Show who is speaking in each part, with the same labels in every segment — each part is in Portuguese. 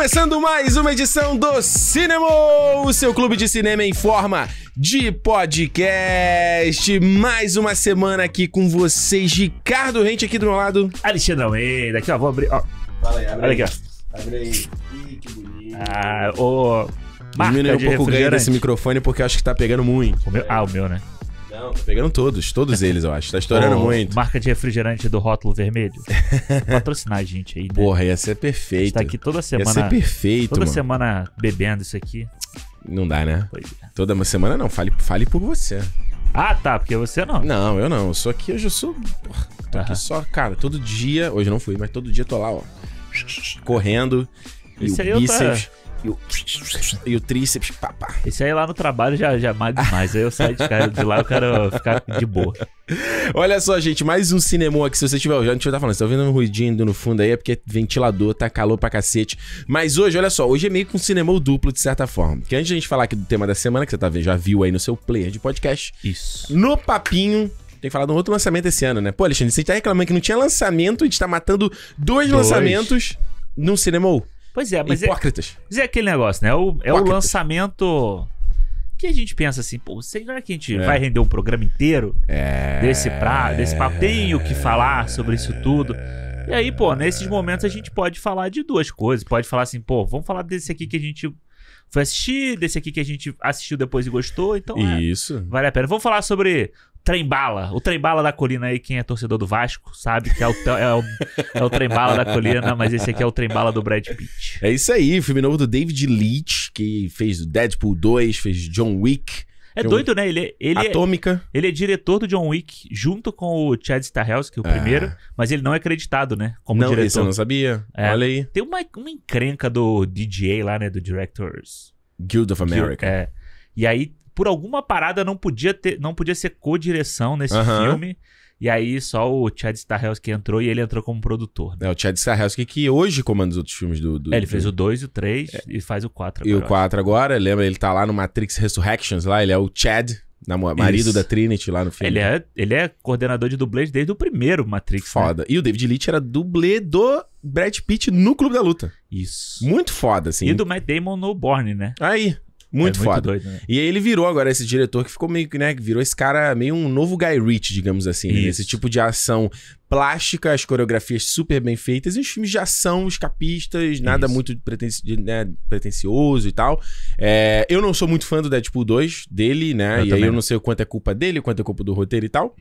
Speaker 1: Começando mais uma edição do Cinema, o seu clube de cinema em forma de podcast. Mais uma semana aqui com vocês, Ricardo Rente aqui do meu lado. Alexandre Almeida, aqui ó, vou abrir, ó. Fala aí, abre Olha aqui, ó. Abre aí. Ih, que bonito. Ah, ô... Diminui um pouco o ganho desse microfone porque eu acho que tá pegando muito. O meu, ah, o meu, né? Não, tô pegando todos, todos eles, eu acho. Tá estourando oh, muito. Marca de refrigerante do
Speaker 2: rótulo vermelho. Patrocinar a gente aí. Né? Porra, ia ser perfeito. A gente tá aqui toda semana. Ia ser perfeito. Toda mano.
Speaker 1: semana bebendo isso aqui. Não dá, né? Pois é. Toda semana não, fale, fale por você. Ah, tá, porque você não. Não, eu não. Eu sou aqui, hoje eu sou. Porra, tô aqui só, cara, todo dia. Hoje não fui, mas todo dia tô lá, ó. Correndo. Isso e aí eu é bíceps. E o, e o tríceps, papá. Esse aí lá no trabalho já, já é mais demais. aí eu saio de, cara, de lá, eu quero ficar de boa. Olha só, gente, mais um cinema aqui. Se você tiver, já não tá falando, você tá ouvindo um ruidinho no fundo aí, é porque é ventilador, tá calor pra cacete. Mas hoje, olha só, hoje é meio que um cinemão duplo, de certa forma. Que antes de a gente falar aqui do tema da semana, que você tá vendo, já viu aí no seu player de podcast. Isso. No papinho, tem que falar de um outro lançamento esse ano, né? Pô, Alexandre, você tá reclamando que não tinha lançamento, a gente tá matando dois, dois. lançamentos num cinema. Pois é, mas. É
Speaker 2: Hipócritas. É, mas é aquele negócio, né? É o, é o lançamento que a gente pensa assim, pô, será que a gente é. vai render um programa inteiro é. desse prato, desse papo? Tenho que falar sobre isso tudo. E aí, pô, nesses momentos a gente pode falar de duas coisas. Pode falar assim, pô, vamos falar desse aqui que a gente foi assistir, desse aqui que a gente assistiu depois e gostou. Então, é, Isso. vale a pena. Vamos falar sobre Trembala. O Trembala da Colina aí, quem é torcedor do Vasco, sabe que é o, é o, é o Trembala da Colina, mas esse aqui é o Trembala do Brad Pitt.
Speaker 1: É isso aí, filme novo do David Leitch, que fez Deadpool 2, fez John Wick. É John doido, né?
Speaker 2: Ele, é- ele é- Atômica. É, ele é diretor do John Wick, junto com o Chad Stahelski, é o é. primeiro, mas ele não é acreditado, né? Como não, diretor. Isso eu não sabia. É. Olha aí. Tem uma, uma encrenca do DJ lá, né? Do Directors Guild of America. Guild, é. E aí por alguma parada não podia ter, não podia ser co-direção nesse filme. E aí só o Chad Stahelski entrou e ele entrou como produtor.
Speaker 1: Né? É, o Chad Stahelski que hoje comanda os outros filmes do... do é, ele fez do... o 2 e o 3 é. e faz o 4 agora. E o 4 agora, lembra? Ele tá lá no Matrix Resurrections lá, ele é o Chad... marido Isso. da Trinity lá no filme. Ele é, ele é coordenador de dublês desde o primeiro Matrix. Né? Foda. Né? E o David Leitch era dublê do Brad Pitt no Clube da Luta. Isso. Muito foda, assim. E do Matt Damon no Borne, né? Aí, muito, é muito foda. Doido, né? E aí ele virou agora esse diretor que ficou meio que, né? Virou esse cara meio um novo Guy Ritchie, digamos assim. Né? Esse tipo de ação plástica, as coreografias super bem feitas, e os filmes de ação, escapistas, Isso. nada muito pretenci né, pretencioso e tal. É, eu não sou muito fã do Deadpool 2 dele, né? Eu e aí eu não sei o quanto é culpa dele, quanto é culpa do roteiro e tal.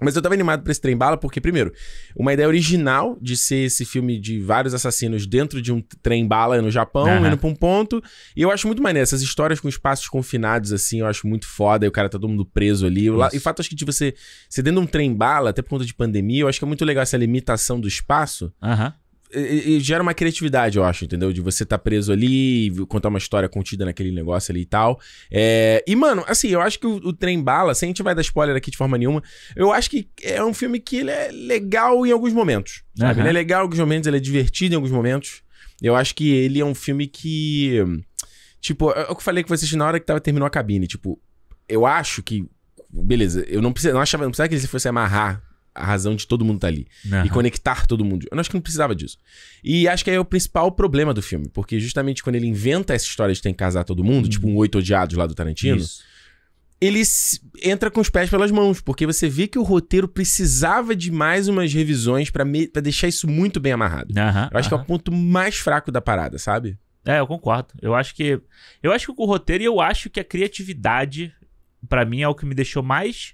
Speaker 1: Mas eu tava animado pra esse trem bala, porque, primeiro, uma ideia original de ser esse filme de vários assassinos dentro de um trem bala no Japão, uhum. indo pra um ponto. E eu acho muito maneiro, essas histórias com espaços confinados, assim, eu acho muito foda. E o cara tá todo mundo preso ali. E o fato, acho que de você ser dentro de um trem bala, até por conta de pandemia, eu acho que é muito legal essa limitação do espaço. Uhum e, e gera uma criatividade, eu acho, entendeu? De você estar tá preso ali, contar uma história contida naquele negócio ali e tal. É, e, mano, assim, eu acho que o, o Trem Bala, sem a gente vai dar spoiler aqui de forma nenhuma, eu acho que é um filme que ele é legal em alguns momentos. Sabe? Ele é legal em alguns momentos, ele é divertido em alguns momentos. Eu acho que ele é um filme que. Tipo, é, é o eu falei com vocês na hora que tava, terminou a cabine. Tipo, eu acho que. Beleza, eu não, precis, não não precisava que ele fosse amarrar a razão de todo mundo estar tá ali. Uhum. E conectar todo mundo. Eu acho que não precisava disso. E acho que é o principal problema do filme, porque justamente quando ele inventa essa história de tem que casar todo mundo, uhum. tipo um uhum. Oito Odiados lá do Tarantino, Isso. ele entra com os pés pelas mãos, porque você vê que o roteiro precisava de mais umas revisões para me... deixar isso muito bem amarrado. Uhum, eu acho que é o ponto mais fraco da parada, sabe?
Speaker 2: É, eu concordo. Eu acho que. Eu acho que o roteiro e eu acho que a criatividade, para mim, é o que me deixou mais.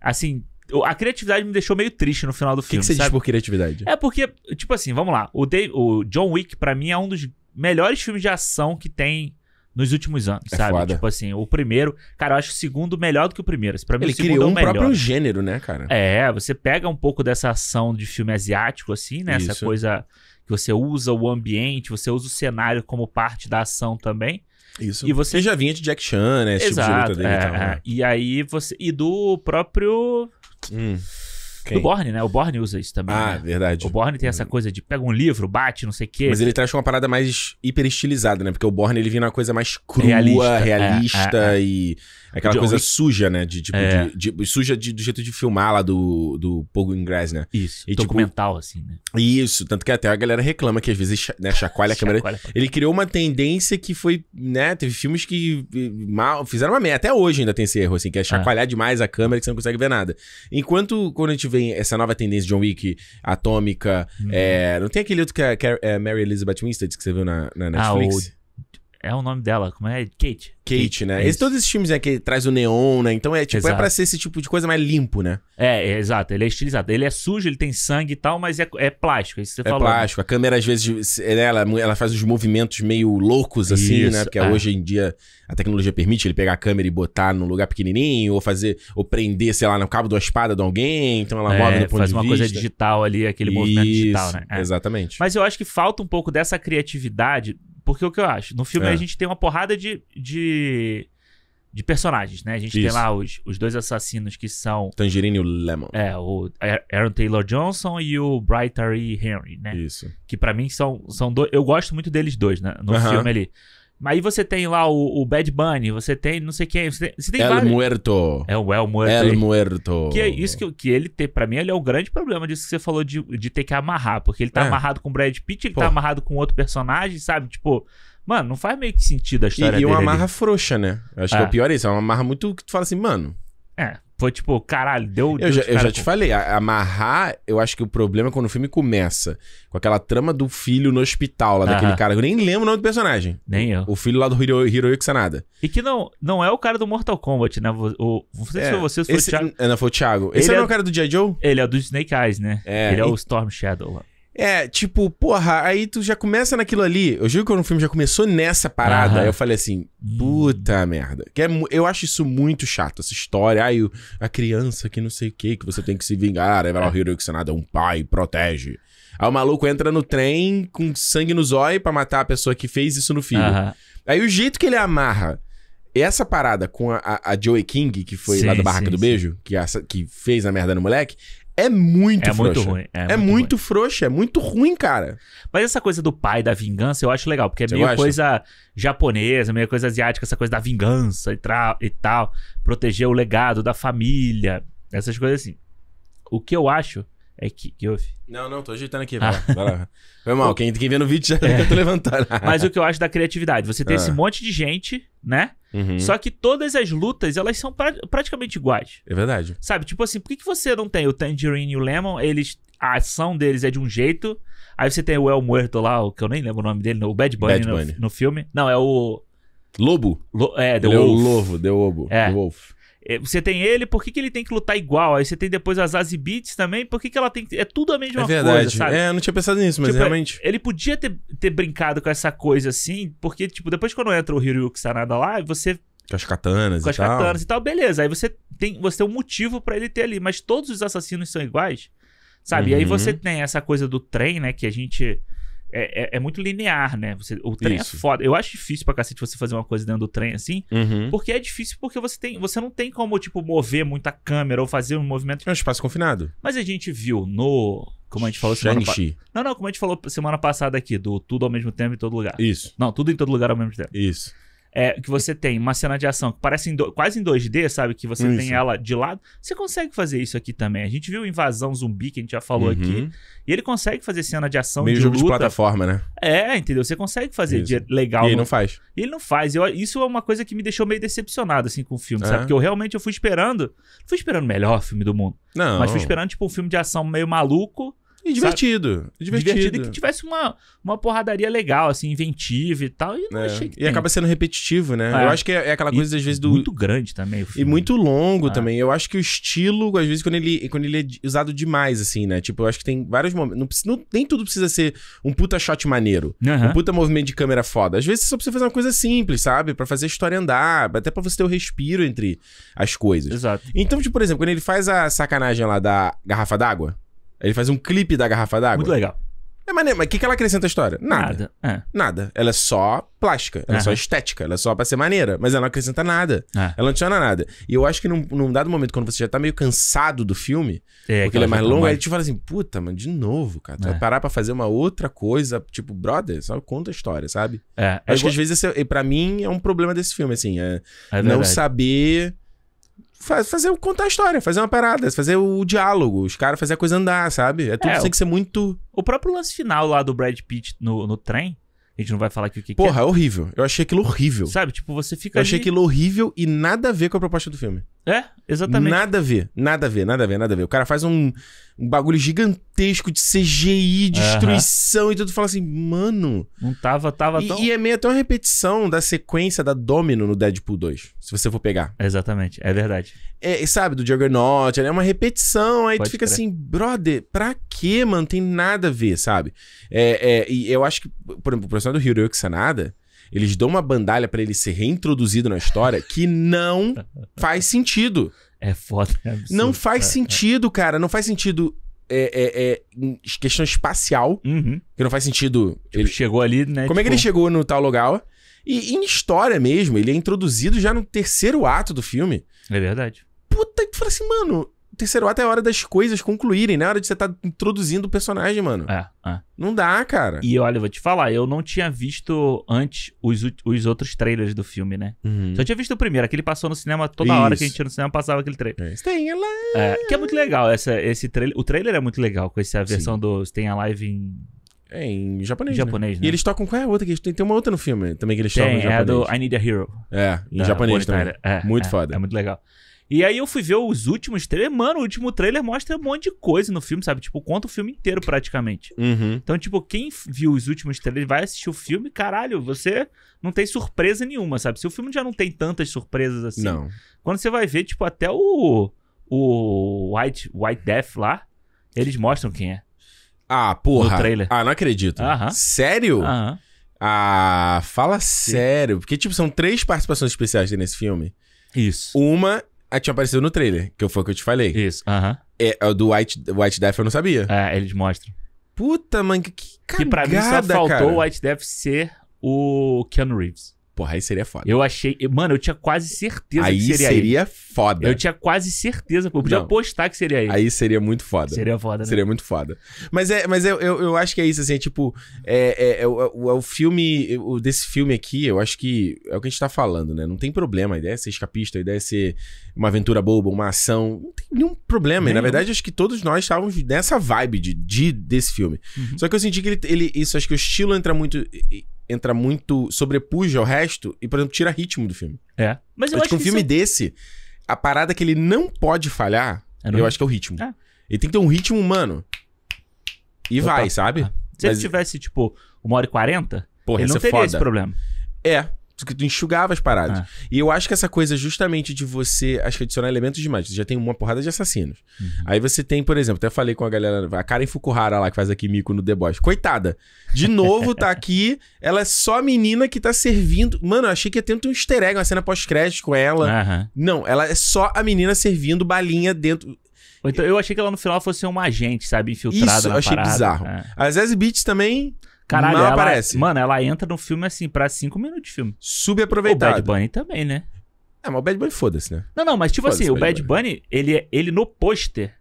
Speaker 2: Assim, a criatividade me deixou meio triste no final do filme. O que, que, você sabe? diz
Speaker 1: por criatividade? É
Speaker 2: porque, tipo assim, vamos lá. O, Dave, o John Wick, para mim, é um dos melhores filmes de ação que tem nos últimos anos, é sabe? Foda. Tipo assim, o primeiro. Cara, eu acho o segundo melhor do que o primeiro. Pra mim, Ele o segundo criou é o um melhor. próprio gênero, né, cara? É, você pega um pouco dessa ação de filme asiático, assim, né? Isso. Essa coisa que você usa o ambiente, você usa o cenário como parte da ação também. Isso. E você já vinha de Jack Chan, né? Esse Exato, tipo de luta dele é, e tal. Né? É. E aí você. E do próprio Hum. Quem? Do Borne, né? O Borne usa isso também.
Speaker 1: Ah, né? verdade. O Borne tem hum. essa coisa de pega um livro, bate, não sei o quê. Mas ele traz uma parada mais hiper estilizada né? Porque o Borne ele vira uma coisa mais crua, realista, realista é, é, é. e Aquela coisa suja, né? De, tipo, é. de, de, suja de, do jeito de filmar lá do, do Pogo Ingress, né? Isso, e, tipo, documental, tipo, assim, né? Isso, tanto que até a galera reclama que às vezes né, chacoalha a câmera. Chacoalha. Ele criou uma tendência que foi, né? Teve filmes que mal, fizeram uma meia. Até hoje ainda tem esse erro, assim, que é, é. chacoalhar é. demais a câmera que você não consegue ver nada. Enquanto quando a gente vê essa nova tendência de John Wick, Atômica, hum. é, não tem aquele outro que é, que é, é Mary Elizabeth Winstead que você viu na, na Netflix? Ah, o é o nome dela, como é? Kate. Kate, né? Kate né? É esse, todos esses times né, que traz o neon, né? Então é tipo, é exato. é pra ser
Speaker 2: esse tipo de coisa mais limpo, né? É, é, exato. Ele é estilizado. Ele é sujo, ele tem sangue e tal, mas é, é plástico. É isso você é falou, plástico.
Speaker 1: Né? A câmera, às vezes, né, ela, ela faz os movimentos meio loucos, assim, né? Isso, né? Porque é. hoje em dia a tecnologia permite ele pegar a câmera e botar num lugar pequenininho, ou fazer, ou prender, sei lá, no cabo de uma espada de alguém. Então ela é, move no ponto faz de uma vista. coisa digital ali, aquele Isso, movimento digital, né? Exatamente.
Speaker 2: Mas eu acho que falta um pouco dessa criatividade porque o que eu acho? No filme é. a gente tem uma porrada de, de, de personagens, né? A gente Isso. tem lá os, os dois assassinos que são. Tangerine e o Lemon. É, o Aaron Taylor Johnson e o Bright Henry, né? Isso. Que para mim são, são dois. Eu gosto muito deles dois, né? No uh -huh. filme ali. Ele... Mas aí você tem lá o, o, Bad Bunny, você tem não sei quem. Você tem, você tem El vários...
Speaker 1: Muerto. É o El Muerto. El aí. Muerto. Que é
Speaker 2: isso que, que ele tem. Pra mim, ele é o grande problema disso que você falou de, de ter que amarrar. Porque ele tá é. amarrado com o Brad Pitt, ele tá Pô. tá amarrado com outro personagem, sabe? Tipo.
Speaker 1: Mano, não faz meio que sentido a história e, dele. E uma amarra frouxa, né? Eu acho é. que o é. pior é isso. É uma amarra muito que tu fala assim, mano. É. Foi tipo, caralho, deu. Eu, já, eu já te falei, a- amarrar, eu acho que o problema é quando o filme começa. Com aquela trama do filho no hospital, lá daquele cara. Eu nem lembro o nome do personagem. Nem eu. O filho lá do Hiro, Hiroyuki Sanada. E que não, não é o cara do Mortal Kombat, né? O, o- não sei se foi é, você, se foi o Thiago. é, não, foi o Thiago. Esse Ele não é é- o
Speaker 2: cara do J. Joe? Ele é do Snake Eyes, né? É, Ele é o Storm Shadow lá.
Speaker 1: É, tipo, porra, aí tu já começa naquilo ali. Eu juro que o filme já começou nessa parada. Aí eu falei assim, puta merda. Que é, eu acho isso muito chato, essa história. Aí o- a criança que não sei o que, que você tem que se vingar. Aí vai lá o senado é um pai, protege. Aí o maluco entra no trem com sangue no zóio pra matar a pessoa que fez isso no filho. Aí o jeito que ele amarra essa parada com a, a, Joey King, que foi Sim, lá da Barraca sim, do Beijo, que, que fez a merda no moleque, é muito é frouxa. Muito ruim. É, é muito, muito ruim. frouxa, é muito ruim, cara.
Speaker 2: Mas essa coisa do pai da vingança eu acho legal, porque é meio coisa japonesa, meio coisa asiática, essa coisa da vingança e, tra e tal. Proteger o legado da família, essas coisas assim. O que eu acho é que, que houve? Não, não, tô ajeitando aqui. ah. vai lá. Foi mal, quem, quem vê no vídeo já é. levantado. tô levantando. Mas o que eu acho da criatividade? Você tem ah. esse monte de gente, né? Uhum. Só que todas as lutas, elas são pra, praticamente iguais. É verdade. Sabe? Tipo assim, por que, que você não tem o Tangerine e o Lemon? Eles, a ação deles é de um jeito. Aí você tem o El Muerto lá, o, que eu nem lembro o nome dele, o Bad Bunny, Bad Bunny. No, no, filme. Não, é o. Lobo? Lo, é, The é Wolf. Lobo,
Speaker 1: The Wolf. É. The Wolf.
Speaker 2: É, você tem ele, por que, que ele tem que lutar igual? Aí você tem depois as Azibits também, por que, que ela tem que. É tudo a mesma é verdade. coisa, sabe? É, eu não tinha pensado nisso, mas tipo, realmente. Ele podia ter, ter brincado com essa coisa assim, porque, tipo, depois quando entra o está nada lá, você.
Speaker 1: Com as katanas com e as tal. katanas
Speaker 2: e tal, beleza. Aí você tem, você tem um motivo para ele ter ali, mas todos os assassinos são iguais, sabe? Uhum. E aí uhum. você tem essa coisa do trem, né, que a gente é, é, é, muito linear, né? Você, o trem é Isso. é foda. Eu acho difícil pra cacete você fazer uma coisa dentro do trem assim, uhum. porque é difícil porque você tem, você não tem como, tipo, mover muita câmera ou fazer um movimento. É um espaço confinado. Mas a gente viu no. Como a gente falou semana passada. Não, não, como a gente falou semana passada aqui, do tudo ao mesmo tempo em todo lugar. Isso. Não, tudo em todo lugar ao mesmo tempo. Isso é, que você tem uma cena de ação que parece em do, quase em 2D, sabe? Que você isso. tem ela de lado. Você consegue fazer isso aqui também. A gente viu Invasão Zumbi, que a gente já falou uhum. aqui. E ele consegue fazer cena de ação Meio de jogo luta. de plataforma, né? É, entendeu? Você consegue fazer de, legal. E ele não faz. E ele não faz. Eu, isso é uma coisa que me deixou meio decepcionado, assim, com o filme, é. sabe? Porque eu realmente eu fui esperando... Fui esperando o melhor filme do mundo. Não. Mas fui esperando, tipo, um filme de ação meio maluco e divertido,
Speaker 1: divertido. Divertido. E que
Speaker 2: tivesse uma, uma porradaria legal, assim, inventiva e tal.
Speaker 1: E não é. achei que. E tem. acaba sendo repetitivo, né? É. Eu acho que é, é aquela coisa, e, às vezes, do. Muito grande também. E muito longo é. também. Eu acho que o estilo, às vezes, quando ele, quando ele é usado demais, assim, né? Tipo, eu acho que tem vários momentos. Não, não, nem tudo precisa ser um puta shot maneiro. Uhum. Um puta movimento de câmera foda. Às vezes você só precisa fazer uma coisa simples, sabe? para fazer a história andar, até para você ter o respiro entre as coisas. Exato. Então, tipo, por exemplo, quando ele faz a sacanagem lá da garrafa d'água. Ele faz um clipe da garrafa d'água. Muito legal. É maneiro, mas o que, que ela acrescenta à história? Nada. Nada. É. Nada. Ela é só plástica, ela é só estética, ela é só pra ser maneira, mas ela não acrescenta nada. É. Ela não adiciona nada. E eu acho que num, num, dado momento, quando você já tá meio cansado do filme, é, porque ele é mais tá longo, mais... aí gente fala assim, puta, mano, de novo, cara. Tu é. vai parar pra fazer uma outra coisa, tipo, brother, só conta a história, sabe? É. acho igual... que às vezes, esse, pra mim, é um problema desse filme, assim, é, é não saber fazer o contar a história, fazer uma parada, fazer o diálogo, os caras fazer a coisa andar, sabe? É tudo é, tem que ser muito. O próprio lance final lá do Brad Pitt no, no trem. A gente não vai falar aqui o que, Porra, que é. é horrível. Eu achei aquilo horrível. Sabe, tipo, você fica. Eu ali... achei aquilo horrível e nada a ver com a proposta do filme. É, exatamente. Nada a ver, nada a ver, nada a ver, nada a ver. O cara faz um, um bagulho gigantesco de CGI, destruição uhum. e tudo. Fala assim, mano. Não tava, tava e, tão. E é meio até uma repetição da sequência da Domino no Deadpool 2, se você for pegar. Exatamente, é verdade. É, sabe, do Juggernaut, é uma repetição. Aí Pode tu fica crer. assim, brother, pra que mano? Tem nada a ver, sabe? É, é, e eu acho que, por exemplo, o personagem do Hiroyuki Sanada eles dão uma bandalha para ele ser reintroduzido na história que não faz sentido. É foda. É não faz é, é. sentido, cara. Não faz sentido é, é, é, questão espacial, uhum. que não faz sentido. Tipo, ele chegou ali, né? Como tipo... é que ele tipo- chegou no tal Logawa? E, em história mesmo, ele é introduzido já no terceiro ato do filme. É verdade. Puta, que fala assim, mano, terceiro ato é a hora das coisas concluírem, né? a hora de você estar tá introduzindo o personagem, mano. É, é. Não dá, cara. E olha, eu vou te falar, eu não tinha visto antes
Speaker 2: os, os outros trailers do filme, né? Uhum. Só tinha visto o primeiro, aquele passou no cinema toda Isso. hora que a gente ia no cinema, passava aquele trailer. É. Stay Alive! É. é, que é muito legal, essa, esse trailer. O trailer é muito legal com essa versão Sim. do Stay Alive em é, em japonês. Em né? japonês, né? né? E eles tocam qual é a outra? Que tem, tem uma outra no filme também que eles tem, tocam em é japonês. É do I Need a Hero. É, em japonês também. É, muito é, foda. É muito legal. E aí eu fui ver os últimos trailers. Mano, o último trailer mostra um monte de coisa no filme, sabe? Tipo, conta o filme inteiro praticamente. Uhum. Então, tipo, quem viu os últimos trailers vai assistir o filme, caralho, você não tem surpresa nenhuma, sabe? Se o filme já não tem tantas surpresas assim. Não. Quando você vai ver, tipo, até o. O White, White Death lá, eles mostram quem é.
Speaker 1: Ah, porra. No trailer. Ah, não acredito. Aham. Sério? Aham. Ah, fala sério. Porque, tipo, são três participações especiais nesse filme. Isso. Uma ah, tinha aparecido no trailer, que foi o que eu te falei. Isso, aham. Uh-huh. É, é do White, White Death eu não sabia. É, eles mostram. Puta, mãe que cagada, Que pra mim só faltou cara. o
Speaker 2: White Death ser o
Speaker 1: Keanu Reeves.
Speaker 2: Porra, aí seria foda. Eu achei. Mano, eu tinha quase certeza aí que seria, seria ele. foda. Eu tinha
Speaker 1: quase certeza. Eu podia não. apostar que seria ele. Aí seria muito foda. Seria foda, né? Seria muito foda. Mas, é, mas eu, eu, eu acho que é isso, assim. É, tipo, é, é, é, é, o, é o filme. O, desse filme aqui, eu acho que é o que a gente tá falando, né? Não tem problema. A ideia é ser escapista, a ideia é ser uma aventura boba, uma ação. Não tem nenhum problema. Nenhum. Na verdade, acho que todos nós estávamos nessa vibe de, de desse filme. Uhum. Só que eu senti que ele, ele. Isso, acho que o estilo entra muito entra muito, sobrepuja o resto e, por exemplo, tira ritmo do filme. É. Mas eu, eu tipo, acho que um filme isso... desse, a parada que ele não pode falhar, é eu é? acho que é o ritmo. É. Ele tem que ter um ritmo humano.
Speaker 2: E Opa. vai, sabe? Se Mas... ele
Speaker 1: tivesse, tipo, uma hora e quarenta, ele não teria foda. esse problema. É porque tu enxugava as paradas. É. E eu acho que essa coisa justamente de você acho que adicionar elementos demais. Você já tem uma porrada de assassinos. Uhum. Aí você tem, por exemplo, até falei com a galera, a Karen Fukuhara lá que faz aqui mico no The Boys. Coitada. De novo tá aqui, ela é só a menina que tá servindo. Mano, eu achei que ia ter um easter egg, uma cena pós-crédito com ela. Uhum. Não, ela é só a menina servindo balinha dentro. Então, eu achei que ela no final fosse uma agente, sabe? Infiltrada Isso, na eu achei parada. bizarro. É.
Speaker 2: A Beats também... Caralho, não ela, aparece. Mano, ela entra no filme assim, pra cinco
Speaker 1: minutos de filme. Subaproveitado. O Bad Bunny também, né? É, mas o Bad Bunny foda-se, né?
Speaker 2: Não, não, mas tipo assim, o Bad, Bad Bunny, Bunny, ele, é, ele no pôster,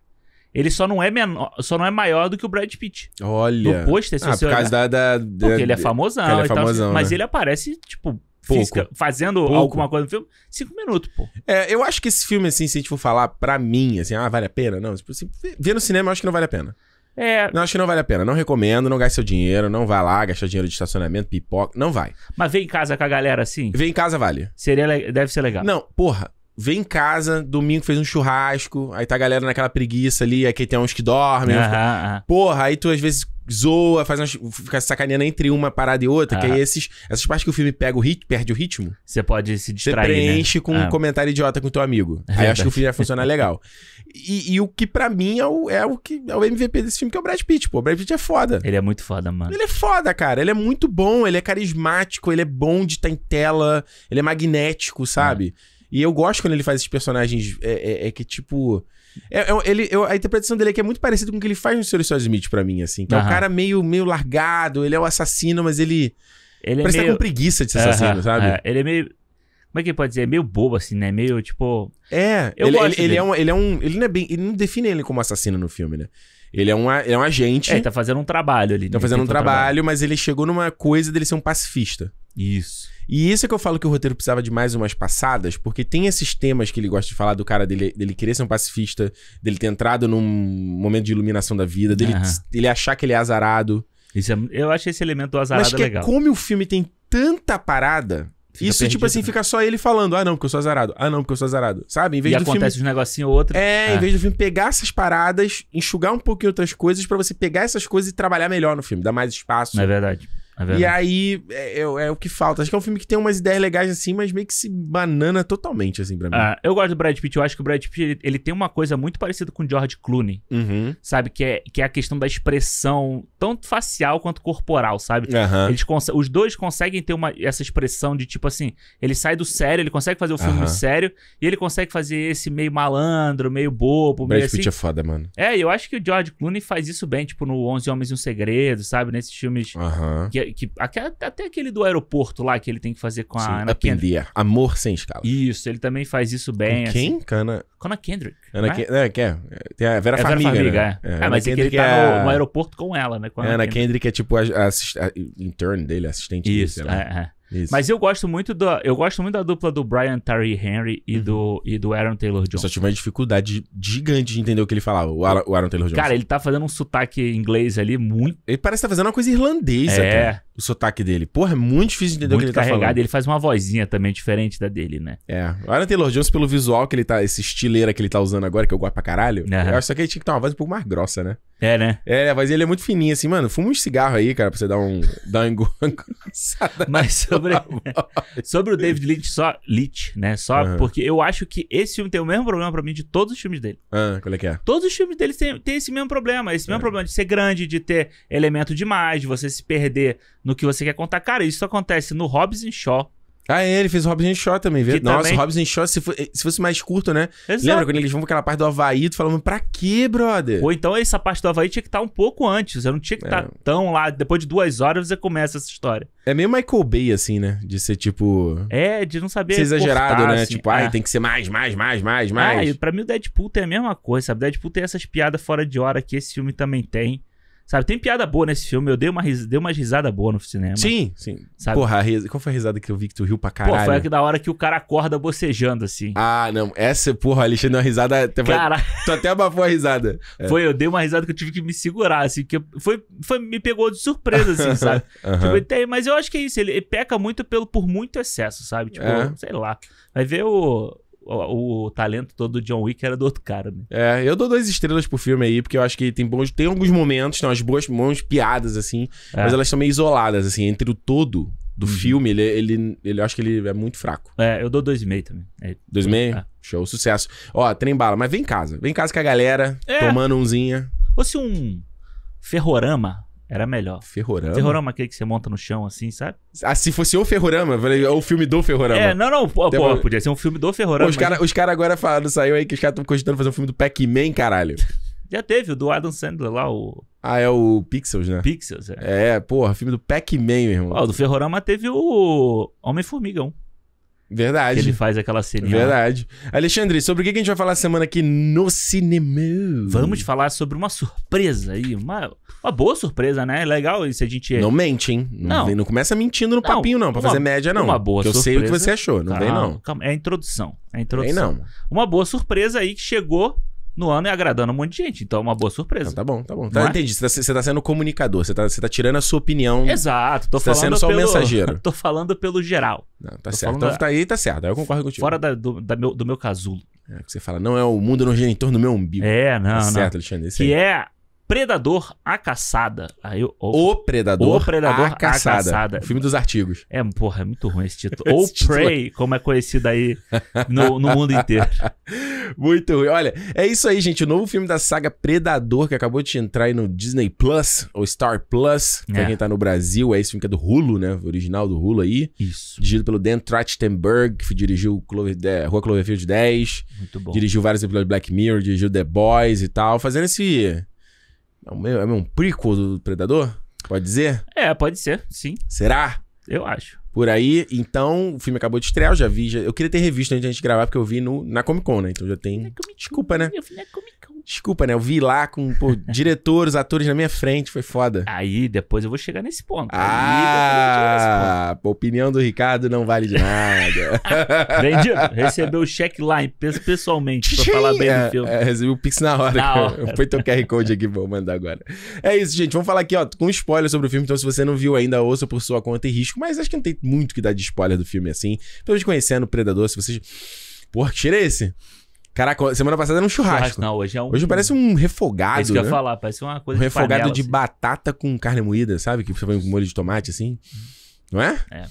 Speaker 2: ele só não é menor, só não é maior do que o Brad Pitt.
Speaker 1: Olha. No pôster, se ah, você por causa olhar, da, da, Porque ele é famosão, ele é famosão tal, mas né? ele aparece, tipo, física, fazendo Pouco. alguma coisa no filme, cinco minutos, pô. É, eu acho que esse filme, assim, se a gente for falar pra mim, assim, ah, vale a pena? Não, tipo, assim, ver no cinema eu acho que não vale a pena. É... Não, acho que não vale a pena. Não recomendo, não gaste seu dinheiro, não vá lá gastar dinheiro de estacionamento, pipoca, não vai. Mas vem em casa com a galera assim? Vem em casa vale. Seria, le- deve ser legal. Não, porra, vem em casa, domingo fez um churrasco, aí tá a galera naquela preguiça ali, aqui tem uns que dormem. Uhum, Porra, aí tu às vezes zoa, faz umas, fica sacaneando entre uma parada e outra, que aí esses, essas partes que o filme pega o ritmo perde o ritmo. Você pode se distrair. Você né? preenche né? com um ah. comentário idiota com teu amigo. É aí acho que o filme vai funcionar legal. E, e, o que para mim é o, é o que é o MVP desse filme, que é o Brad Pitt, pô. O Brad Pitt é foda. Ele é muito foda, mano. Ele é foda, cara. Ele é muito bom, ele é carismático, ele é bom de estar tá em tela, ele é magnético, sabe? Ah. E eu gosto quando ele faz esses personagens é, é, é que, tipo. É, é ele, eu, a interpretação dele é que é muito parecida com o que ele faz no Sr. Smith pra mim, assim. Que uhum. é um cara meio, meio largado, ele é o um assassino, mas ele. ele é parece meio... tá com preguiça de ser assassino, uhum. sabe? É,
Speaker 2: ele é meio. Como é que ele pode dizer? É meio bobo, assim, né? Meio, tipo... É, eu ele, gosto ele, ele é um,
Speaker 1: ele é um... Ele não é bem... Ele não define ele como assassino no filme, né? Ele é um, ele é um agente... É, ele tá fazendo um trabalho ali. Tá né? fazendo um trabalho, trabalho, mas ele chegou numa coisa dele ser um pacifista. Isso. E isso é que eu falo que o roteiro precisava de mais umas passadas, porque tem esses temas que ele gosta de falar do cara dele, dele querer ser um pacifista, dele ter entrado num momento de iluminação da vida, dele uhum. ele achar que ele é azarado. É, eu acho esse elemento azarado Mas que é é legal. como o filme tem tanta parada, Fica isso, perdido, tipo assim, né? fica só ele falando: ah, não, porque eu sou azarado. Ah, não, porque eu sou azarado. Sabe? Em vez e do acontece filme... um negocinho ou outro. É, é, em vez do filme pegar essas paradas, enxugar um pouquinho outras coisas para você pegar essas coisas e trabalhar melhor no filme, dar mais espaço. Não é verdade. É e aí é, é, o que falta. Acho que é um filme que tem umas ideias legais assim, mas meio que se banana totalmente, assim, pra mim. Ah, eu gosto do Brad Pitt. Eu acho que o
Speaker 2: Brad Pitt ele, ele tem uma coisa muito parecida com o George Clooney, uhum. sabe? Que é, que é a questão da expressão, tanto facial quanto corporal, sabe? Uhum. Eles os dois conseguem ter uma, essa expressão de tipo assim: ele sai do sério, ele consegue fazer o filme uhum. sério e ele consegue fazer esse meio malandro, meio bobo. Brad meio Pitt assim. é foda, mano. É, eu acho que o George Clooney faz isso bem, tipo no 11 Homens e um Segredo, sabe? Nesses filmes que que, que até aquele do aeroporto lá que ele tem que fazer com a Sim, Ana Kendrick. Amor sem escala. Isso, ele também faz isso bem. Com quem? Assim. Ana... Com Ana Kendrick. Ana é? Né? Ken... É, que é. Tem a Vera é Farmiga. Vera Farmiga, né? é. é. Ah, mas Kendrick é que ele tá é no, no, aeroporto com ela, né? Com é, Ana, Ana Kendrick.
Speaker 1: Kendrick é tipo a, a, a, intern dele, assistente isso, dele. Isso, é. é. Isso.
Speaker 2: Mas eu gosto muito da, eu gosto muito da dupla do Brian Terry Henry e, uhum. do, e do Aaron Taylor Johnson. Eu só
Speaker 1: tive uma dificuldade gigante de entender o que ele falava, o, o Aaron Taylor Johnson. Cara, ele tá fazendo um sotaque inglês ali muito. Ele parece que tá fazendo uma coisa irlandesa, é. o sotaque dele. Porra, é muito difícil de entender muito o que ele carregado. tá falando. Ele
Speaker 2: faz uma vozinha também diferente da dele, né? É.
Speaker 1: O Aaron Taylor Johnson, pelo visual que ele tá, esse estileira que ele tá usando agora, que eu gosto pra caralho, uhum. eu acho que ele tinha que ter uma voz um pouco mais grossa, né? É, né? É, né? mas ele é muito fininho, assim, mano. Fuma um cigarro aí, cara, pra você dar um. dar um engonçada. Mas sobre.
Speaker 2: sobre o David Lynch, só. Lynch, né? Só porque eu acho que esse filme tem o mesmo problema pra mim de todos os filmes dele.
Speaker 1: Ah, qual é que é?
Speaker 2: Todos os filmes dele têm, esse mesmo problema. Esse mesmo é. problema de ser grande, de ter elemento demais, de você se perder no que você quer contar. Cara, isso acontece no Hobbs and
Speaker 1: Shaw ah, é, ele fez o Robson Shaw também, viu? Que Nossa, também... Robson Shaw, se, for, se, fosse mais curto, né? Exato. Lembra quando eles vão pra aquela parte do Havaí, tu falando, pra quê, brother? Ou então essa parte do Havaí tinha que estar tá um pouco antes,
Speaker 2: eu não tinha que tá é. estar tão lá, depois de duas horas você começa essa história. É meio Michael Bay, assim, né? De
Speaker 1: ser tipo. É, de não saber. Ser exagerado, cortar, né? Assim. tipo, ai, é. tem que ser mais, mais, mais, mais, mais. Ah,
Speaker 2: pra mim o Deadpool tem a mesma coisa, sabe? Deadpool tem essas piadas fora de hora que esse filme também tem. Sabe, tem piada boa nesse filme. Eu dei uma, ris... dei uma risada boa no cinema. Sim, sim. Sabe? Porra, ris... qual foi a risada
Speaker 1: que eu vi que tu riu pra caralho? Pô, foi aqui
Speaker 2: da hora que o cara acorda bocejando, assim. Ah, não. Essa, porra, Alexandre, uma risada... Cara... Tu até abafou a risada. É. Foi, eu dei uma risada que eu tive que me segurar, assim. Que foi, foi, me pegou de surpresa, assim, sabe? uhum. tipo, até... mas eu acho que é isso. Ele, peca muito pelo, por muito excesso, sabe? Tipo, é. sei lá. Vai ver o o, o, talento todo do John Wick era do outro cara, né?
Speaker 1: É, eu dou duas estrelas pro filme aí, porque eu acho que tem bons. Tem alguns momentos, tem umas boas, boas piadas, assim, é. mas elas são meio isoladas, assim, entre o todo do uhum. filme, ele, ele, ele acho que ele é muito fraco. É, eu dou 2,5 também. 2,5? É. é, Show, sucesso. Ó, trem bala, mas vem em casa. Vem em casa com a galera, é. tomando umzinha.
Speaker 2: Fosse um ferrorama era melhor. Ferrorama? Ferrorama aquele que você monta no chão, assim, sabe? Ah, se fosse o Ferrorama, ou é o filme do Ferrorama. É, não, não. Pô, pô podia ser um filme do Ferrorama. Pô, os caras mas...
Speaker 1: cara agora falando, saiu aí que os caras estão cogitando fazer um filme do Pac-Man, caralho. Já teve o do Adam Sandler lá, o. Ah, é o Pixels, né? Pixels, é. É, porra, filme do Pac-Man, meu irmão. Ó, do
Speaker 2: Ferrorama teve o homem formigão Verdade. Que ele faz aquela cena. Verdade. Alexandre, sobre o que a gente vai falar semana aqui no cinema? Vamos falar sobre uma surpresa aí. Uma, uma boa surpresa, né? É legal isso a gente. Não mente, hein? Não, não. Vem, não começa mentindo no não, papinho, não, pra uma, fazer média, não. Uma boa surpresa. Eu sei o que você achou, não calma, vem, não. Calma. É a introdução. É a introdução. Vem, não. Uma boa surpresa aí que chegou no ano e agradando um monte de gente. Então é uma boa surpresa. Então, tá bom, tá bom. Tá,
Speaker 1: Entendi. Você está tá sendo comunicador, você está tá tirando a sua opinião. Exato, tô você falando. Tá sendo só pelo, o mensageiro. Tô falando pelo
Speaker 2: geral. Não, tá tô certo. Então da... tá aí, tá
Speaker 1: certo. Aí eu concordo contigo. Fora da, do, da meu, do meu casulo. É, que você fala, não é o mundo no gira em torno do meu umbigo. É, não. Tá não. certo, Alexandre. É que aí.
Speaker 2: é Predador A Caçada. Aí, o, oh, o Predador, o Predador a, caçada. a Caçada. O filme
Speaker 1: dos artigos. É, porra, é muito ruim esse título. Ou é Prey, como é conhecido aí no, no mundo inteiro. muito ruim. Olha, é isso aí, gente. O novo filme da saga Predador que acabou de entrar aí no Disney Plus, ou Star Plus, pra é. quem tá no Brasil. É esse filme que é do Hulu, né? O original do Hulu aí. Isso. Dirigido pelo Dan Trachtenberg, que dirigiu Clover, de, é, Rua Cloverfield 10. Muito bom. Dirigiu vários episódios de Black Mirror, dirigiu The Boys e tal. Fazendo esse é um, é um prequel do Predador? Pode dizer?
Speaker 2: É, pode ser, sim. Será?
Speaker 1: Eu acho por aí. Então, o filme acabou de estrear, eu já vi. Já... eu queria ter revisto antes de a gente gravar, porque eu vi no, na Comic Con, né? Então já tem. Desculpa, né? Eu vi na Comic Con. Desculpa, né? Eu vi lá com pô, diretores, atores na minha frente, foi foda. Aí depois eu vou chegar nesse ponto. Ah, nesse ponto. opinião do Ricardo não vale de nada. Vendido, recebeu
Speaker 2: o cheque lá pessoalmente, pra falar bem do é, filme. É,
Speaker 1: recebi o Pix na hora. Na hora. Foi teu QR Code aqui, vou mandar agora. É isso, gente. Vamos falar aqui, ó, com spoiler sobre o filme, então se você não viu ainda, ouça por sua conta e risco, mas acho que não tem muito que dá de spoiler do filme, assim. Pelo menos conhecendo o Predador, se vocês. Porra, que cheiro é esse? Caraca, semana passada era um churrasco. churrasco não, hoje é um. Hoje parece um refogado. É isso que né? eu ia né? falar,
Speaker 2: parece uma coisa um de refogado panela, de assim.
Speaker 1: batata com carne moída, sabe? Que você põe com molho de tomate, assim. Não é? É.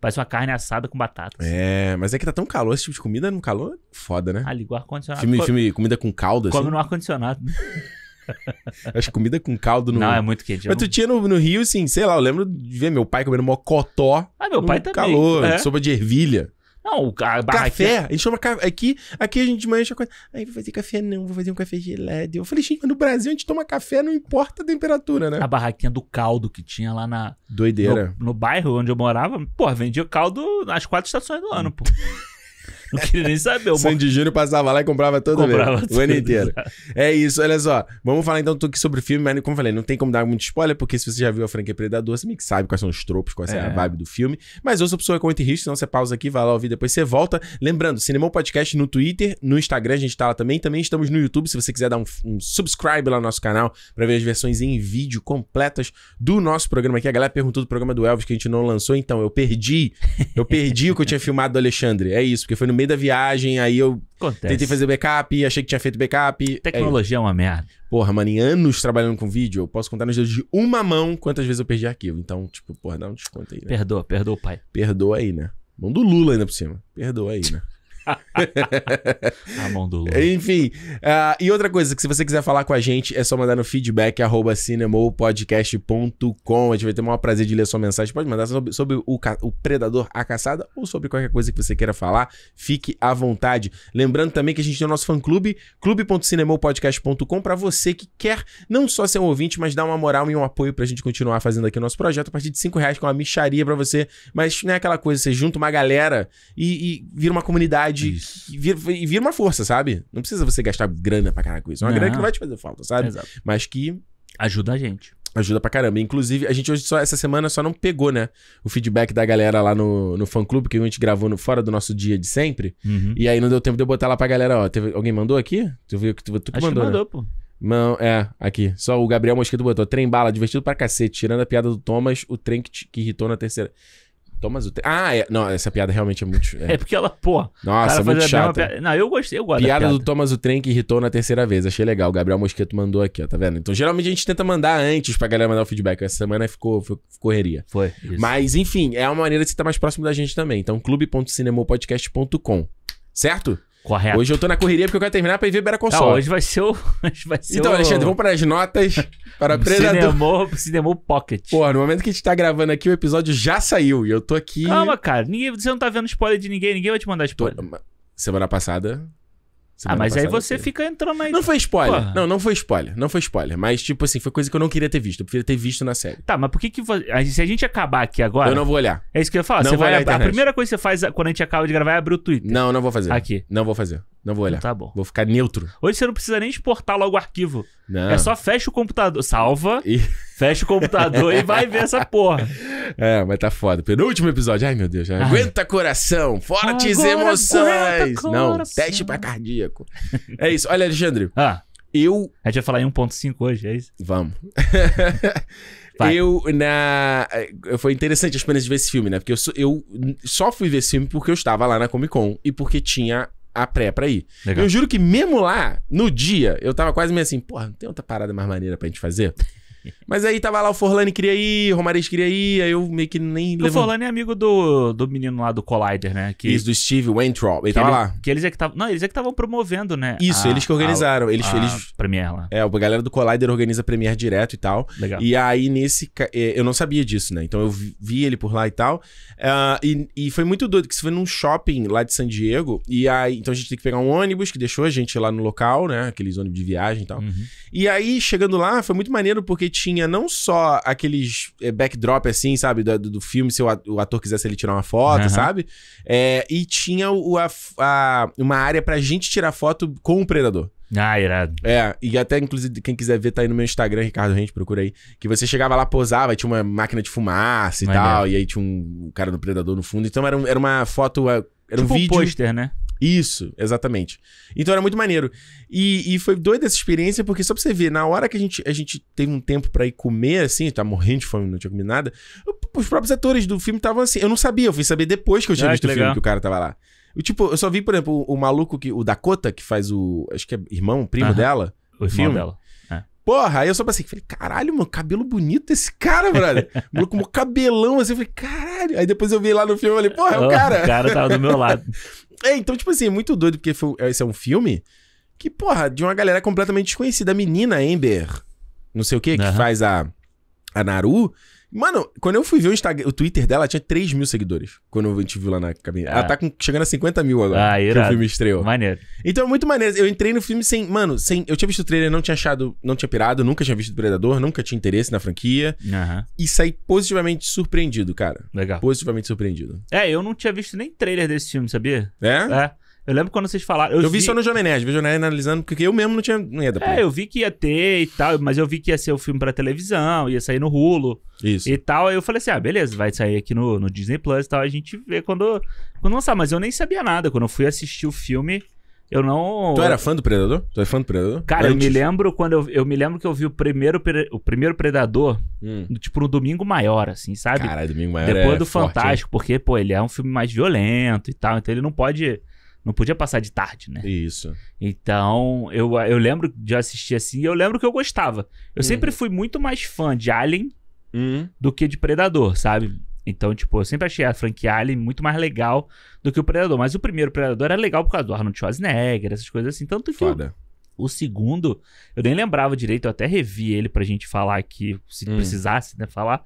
Speaker 1: Parece uma
Speaker 2: carne assada com batata.
Speaker 1: Assim. É, mas é que tá tão calor esse tipo de comida, num calor, foda, né? Ah, liga o ar-condicionado. Filme, filme, comida com calda, Come assim. no
Speaker 2: ar-condicionado. Né? Acho que comida
Speaker 1: com caldo no. Não, é muito quente. Mas tu tinha no, no, Rio, assim, sei lá, eu lembro de ver meu pai comendo mocotó. Ah, meu pai também. Calor, é. sopa de ervilha. Não, o café. A gente chama café. Aqui, aqui a gente mancha coisa. Aí vou fazer café, não, vou fazer um café gelado. Eu falei, gente, no Brasil a gente toma café, não importa a temperatura, né? A
Speaker 2: barraquinha do caldo que tinha lá na. Doideira. No, no bairro onde eu morava, pô, vendia caldo nas quatro estações do ano, pô.
Speaker 1: Não queria nem saber. O Sandy Júnior passava lá e comprava toda comprava vez. Tudo. O ano inteiro. É isso, olha só. Vamos falar então aqui sobre o filme, mas como eu falei, não tem como dar muito spoiler, porque se você já viu a franquia Predador, você meio que sabe quais são os tropos, qual é, é. a vibe do filme. Mas ouça o pessoa com risco, senão você pausa aqui, vai lá ouvir, depois você volta. Lembrando, Cinemão Podcast no Twitter, no Instagram a gente tá lá também. Também estamos no YouTube, se você quiser dar um, um subscribe lá no nosso canal para ver as versões em vídeo completas do nosso programa aqui. A galera perguntou do programa do Elvis que a gente não lançou, então eu perdi. Eu perdi o que eu tinha filmado do Alexandre. É isso, porque foi no meio meio da viagem, aí eu Acontece. tentei fazer backup, achei que tinha feito backup. É Tecnologia é, é uma merda. Porra, mano, em anos trabalhando com vídeo, eu posso contar nos dedos de uma mão quantas vezes eu perdi arquivo. Então, tipo, porra, dá um desconto aí, né? Perdoa, perdoa o pai. Perdoa aí, né? Mão do Lula ainda por cima. Perdoa aí, né? a mão do louco. Enfim, uh, e outra coisa, que se você quiser falar com a gente, é só mandar no feedback arroba cinemopodcast.com. A gente vai ter o maior prazer de ler sua mensagem. Pode mandar sobre, sobre o, o, Predador, a caçada ou sobre qualquer coisa que você queira falar. Fique à vontade. Lembrando também que a gente tem o nosso fã-clube, clube.cinemopodcast.com, para você que quer não só ser um ouvinte, mas dar uma moral e um apoio pra gente continuar fazendo aqui o nosso projeto. A partir de 5 reais, com é uma micharia para você. Mas não é aquela coisa, você junta uma galera e, e vira uma comunidade vontade e vira, vira uma força, sabe? Não precisa você gastar grana pra caralho com isso. É uma não. grana que não vai te fazer falta, sabe? Exato. Mas que. Ajuda a gente. Ajuda pra caramba. Inclusive, a gente hoje só, essa semana só não pegou, né? O feedback da galera lá no, no fã clube, que a gente gravou no, fora do nosso dia de sempre. Uhum. E aí não deu tempo de eu botar lá pra galera, ó. Teve, alguém mandou aqui? Tu viu que tu, tu que mandou? Que mandou, né? pô. Não, é, aqui. Só o Gabriel Mosquito botou. Trem bala, divertido pra cacete. Tirando a piada do Thomas, o trem que, te, que irritou na terceira. Thomas Utrecht. Ah, é, não, essa piada realmente é muito. É, é porque ela, pô. Nossa, muito chata. Piada.
Speaker 2: Não, eu gostei, eu gosto. Piada, piada, do Thomas
Speaker 1: Utrecht que irritou na terceira vez. Achei legal. O Gabriel Mosqueto mandou aqui, ó, tá vendo? Então, geralmente a gente tenta mandar antes pra galera mandar o feedback. Essa semana ficou, ficou correria. Foi. Isso. Mas, enfim, é uma maneira de você estar mais próximo da gente também. Então, clube.cinemopodcast.com. Certo? Correto. Hoje eu tô na correria porque eu quero terminar pra ir ver Better Call tá, Saul. Tá, hoje vai ser o... Hoje vai ser então, o... Alexandre, vamos para as notas para Predador. Cinemou, Cinemou Pocket. Pô, no momento que a gente tá gravando aqui, o episódio já saiu e eu tô aqui... Calma, cara.
Speaker 2: Ninguém, você não tá vendo spoiler de ninguém. Ninguém vai te mandar spoiler. Tô...
Speaker 1: Semana passada... Ah, mas aí você fica entrando na. Não foi spoiler. Porra. Não, não foi spoiler. Não foi spoiler. Mas, tipo assim, foi coisa que eu não queria ter visto. Eu preferia ter visto na série. Tá, mas por que que. Se a gente acabar aqui agora. Eu não vou olhar. É isso
Speaker 2: que eu ia falar. Não você vai. A, a primeira coisa que você faz quando a gente acaba de gravar é abrir o Twitter. Não, não vou fazer. Aqui. Não vou fazer. Não vou então olhar. Tá bom. Vou ficar neutro. Hoje você não precisa nem exportar logo o arquivo. É não. É só fecha o computador. Salva. E
Speaker 1: Fecha o computador e vai ver essa porra. É, mas tá foda. Penúltimo episódio. Ai, meu Deus. Ai. Aguenta coração. Fortes Agora, emoções. Coração. Não, teste pra cardíaco. é isso. Olha, Alexandre. Ah. Eu. A gente vai falar em 1,5 hoje, é isso? Vamos. Vai. Eu, na. Foi interessante a experiência de ver esse filme, né? Porque eu, só, eu só fui ver esse filme porque eu estava lá na Comic Con e porque tinha a pré pra ir. Legal. Eu juro que mesmo lá, no dia, eu tava quase meio assim, porra, não tem outra parada mais maneira pra gente fazer? Mas aí tava lá, o Forlani queria ir, o Romares queria ir, aí eu meio que nem lembro. O Forlani
Speaker 2: é amigo do, do menino
Speaker 1: lá do Collider, né? Que, Isso, do Steve Weintraub, ele tava ele, lá.
Speaker 2: Que eles é que tavam, não, eles é que estavam promovendo, né? Isso, a, eles que organizaram. A, eles, a eles, Premiere
Speaker 1: lá. É, a galera do Collider organiza Premiere direto e tal. Legal. E aí nesse... É, eu não sabia disso, né? Então eu vi ele por lá e tal. Uh, e, e foi muito doido, que isso foi num shopping lá de San Diego. E aí, então a gente tem que pegar um ônibus que deixou a gente lá no local, né? Aqueles ônibus de viagem e tal. Uhum. E aí, chegando lá, foi muito maneiro porque tinha não só aqueles é, backdrop, assim, sabe? Do, do filme, se o, o ator quisesse ele tirar uma foto, uhum. sabe? É, e tinha o, a, a, uma área pra gente tirar foto com o predador. Ah, irado. É, e até, inclusive, quem quiser ver, tá aí no meu Instagram, Ricardo Rente, procura aí. Que você chegava lá, posava, tinha uma máquina de fumaça e Mas tal, é. e aí tinha um cara do Predador no fundo. Então era, um, era uma foto. Eh, era tipo um vídeo. Um pôster, né? Isso, exatamente. Então era muito maneiro. E, e foi doida essa experiência, porque só pra você ver, na hora que a gente, a gente teve um tempo para ir comer, assim, tá morrendo de fome, não tinha comido nada, os próprios atores do filme estavam assim. Eu não sabia, eu fui saber depois que eu tinha ah, visto o filme que o cara tava lá. Eu, tipo, eu só vi, por exemplo, o, o, maluco, que, o Dakota, que faz o. Acho que é irmão, primo dela. O filme. dela. É. Porra, aí eu só passei falei, caralho, mano, cabelo bonito esse cara, brother. Maluco com um cabelão assim, eu falei, caralho. Aí depois eu vi lá no filme, eu falei, porra, é o cara. O cara tava do meu lado. É, então, tipo assim, é muito doido, porque foi, é, esse é um filme que, porra, de uma galera completamente desconhecida. A menina Amber, não sei o que, que faz a, a Naru, Mano, quando eu fui ver o, Instagram, o Twitter dela, tinha 3 mil seguidores. Quando a gente viu lá na cabine. Ah. Ela tá com, chegando a 50 mil agora. Ah, irado. Que o filme estreou. Maneiro. Então é muito maneiro. Eu entrei no filme sem. Mano, sem. Eu tinha visto o trailer, não tinha achado. Não tinha pirado, nunca tinha visto o Predador, nunca tinha interesse na franquia. Uhum. E saí positivamente surpreendido, cara. Legal. Positivamente surpreendido. É, eu não tinha visto nem trailer desse filme, sabia? É? É. Eu lembro quando vocês falaram. Eu, eu vi, só no Jovem Nerd, vi o Jovem Nerd
Speaker 2: analisando, porque eu mesmo não tinha medo. É, eu vi que ia ter e tal, mas eu vi que ia ser o um filme pra televisão, ia sair no rulo Isso. e tal. Aí eu falei assim: ah, beleza, vai sair aqui no, no Disney Plus e tal. A gente vê quando, quando lançar. Mas eu nem sabia nada. Quando eu fui assistir o filme, eu não. Tu era fã
Speaker 1: do Predador? Tu é fã do Predador? Cara, Antes. eu me
Speaker 2: lembro quando eu, eu me lembro que eu vi o primeiro, o primeiro Predador, hum. tipo, no um Domingo Maior, assim, sabe? Cara, Domingo Maior. Depois é do Fantástico, porque, pô, ele é um filme mais violento e tal, então ele não pode não podia passar de tarde, né? Isso. Então, eu, eu lembro de assistir assim e eu lembro que eu gostava. Eu uhum. sempre fui muito mais fã de Alien uhum. do que de Predador, sabe? Então, tipo, eu sempre achei a franquia Alien muito mais legal do que o Predador. Mas o primeiro Predador era legal por causa do Arnold Schwarzenegger, essas coisas assim. Tanto que Foda. O, o segundo, eu nem lembrava direito, eu até revi ele pra gente falar aqui, se uhum. precisasse, né, falar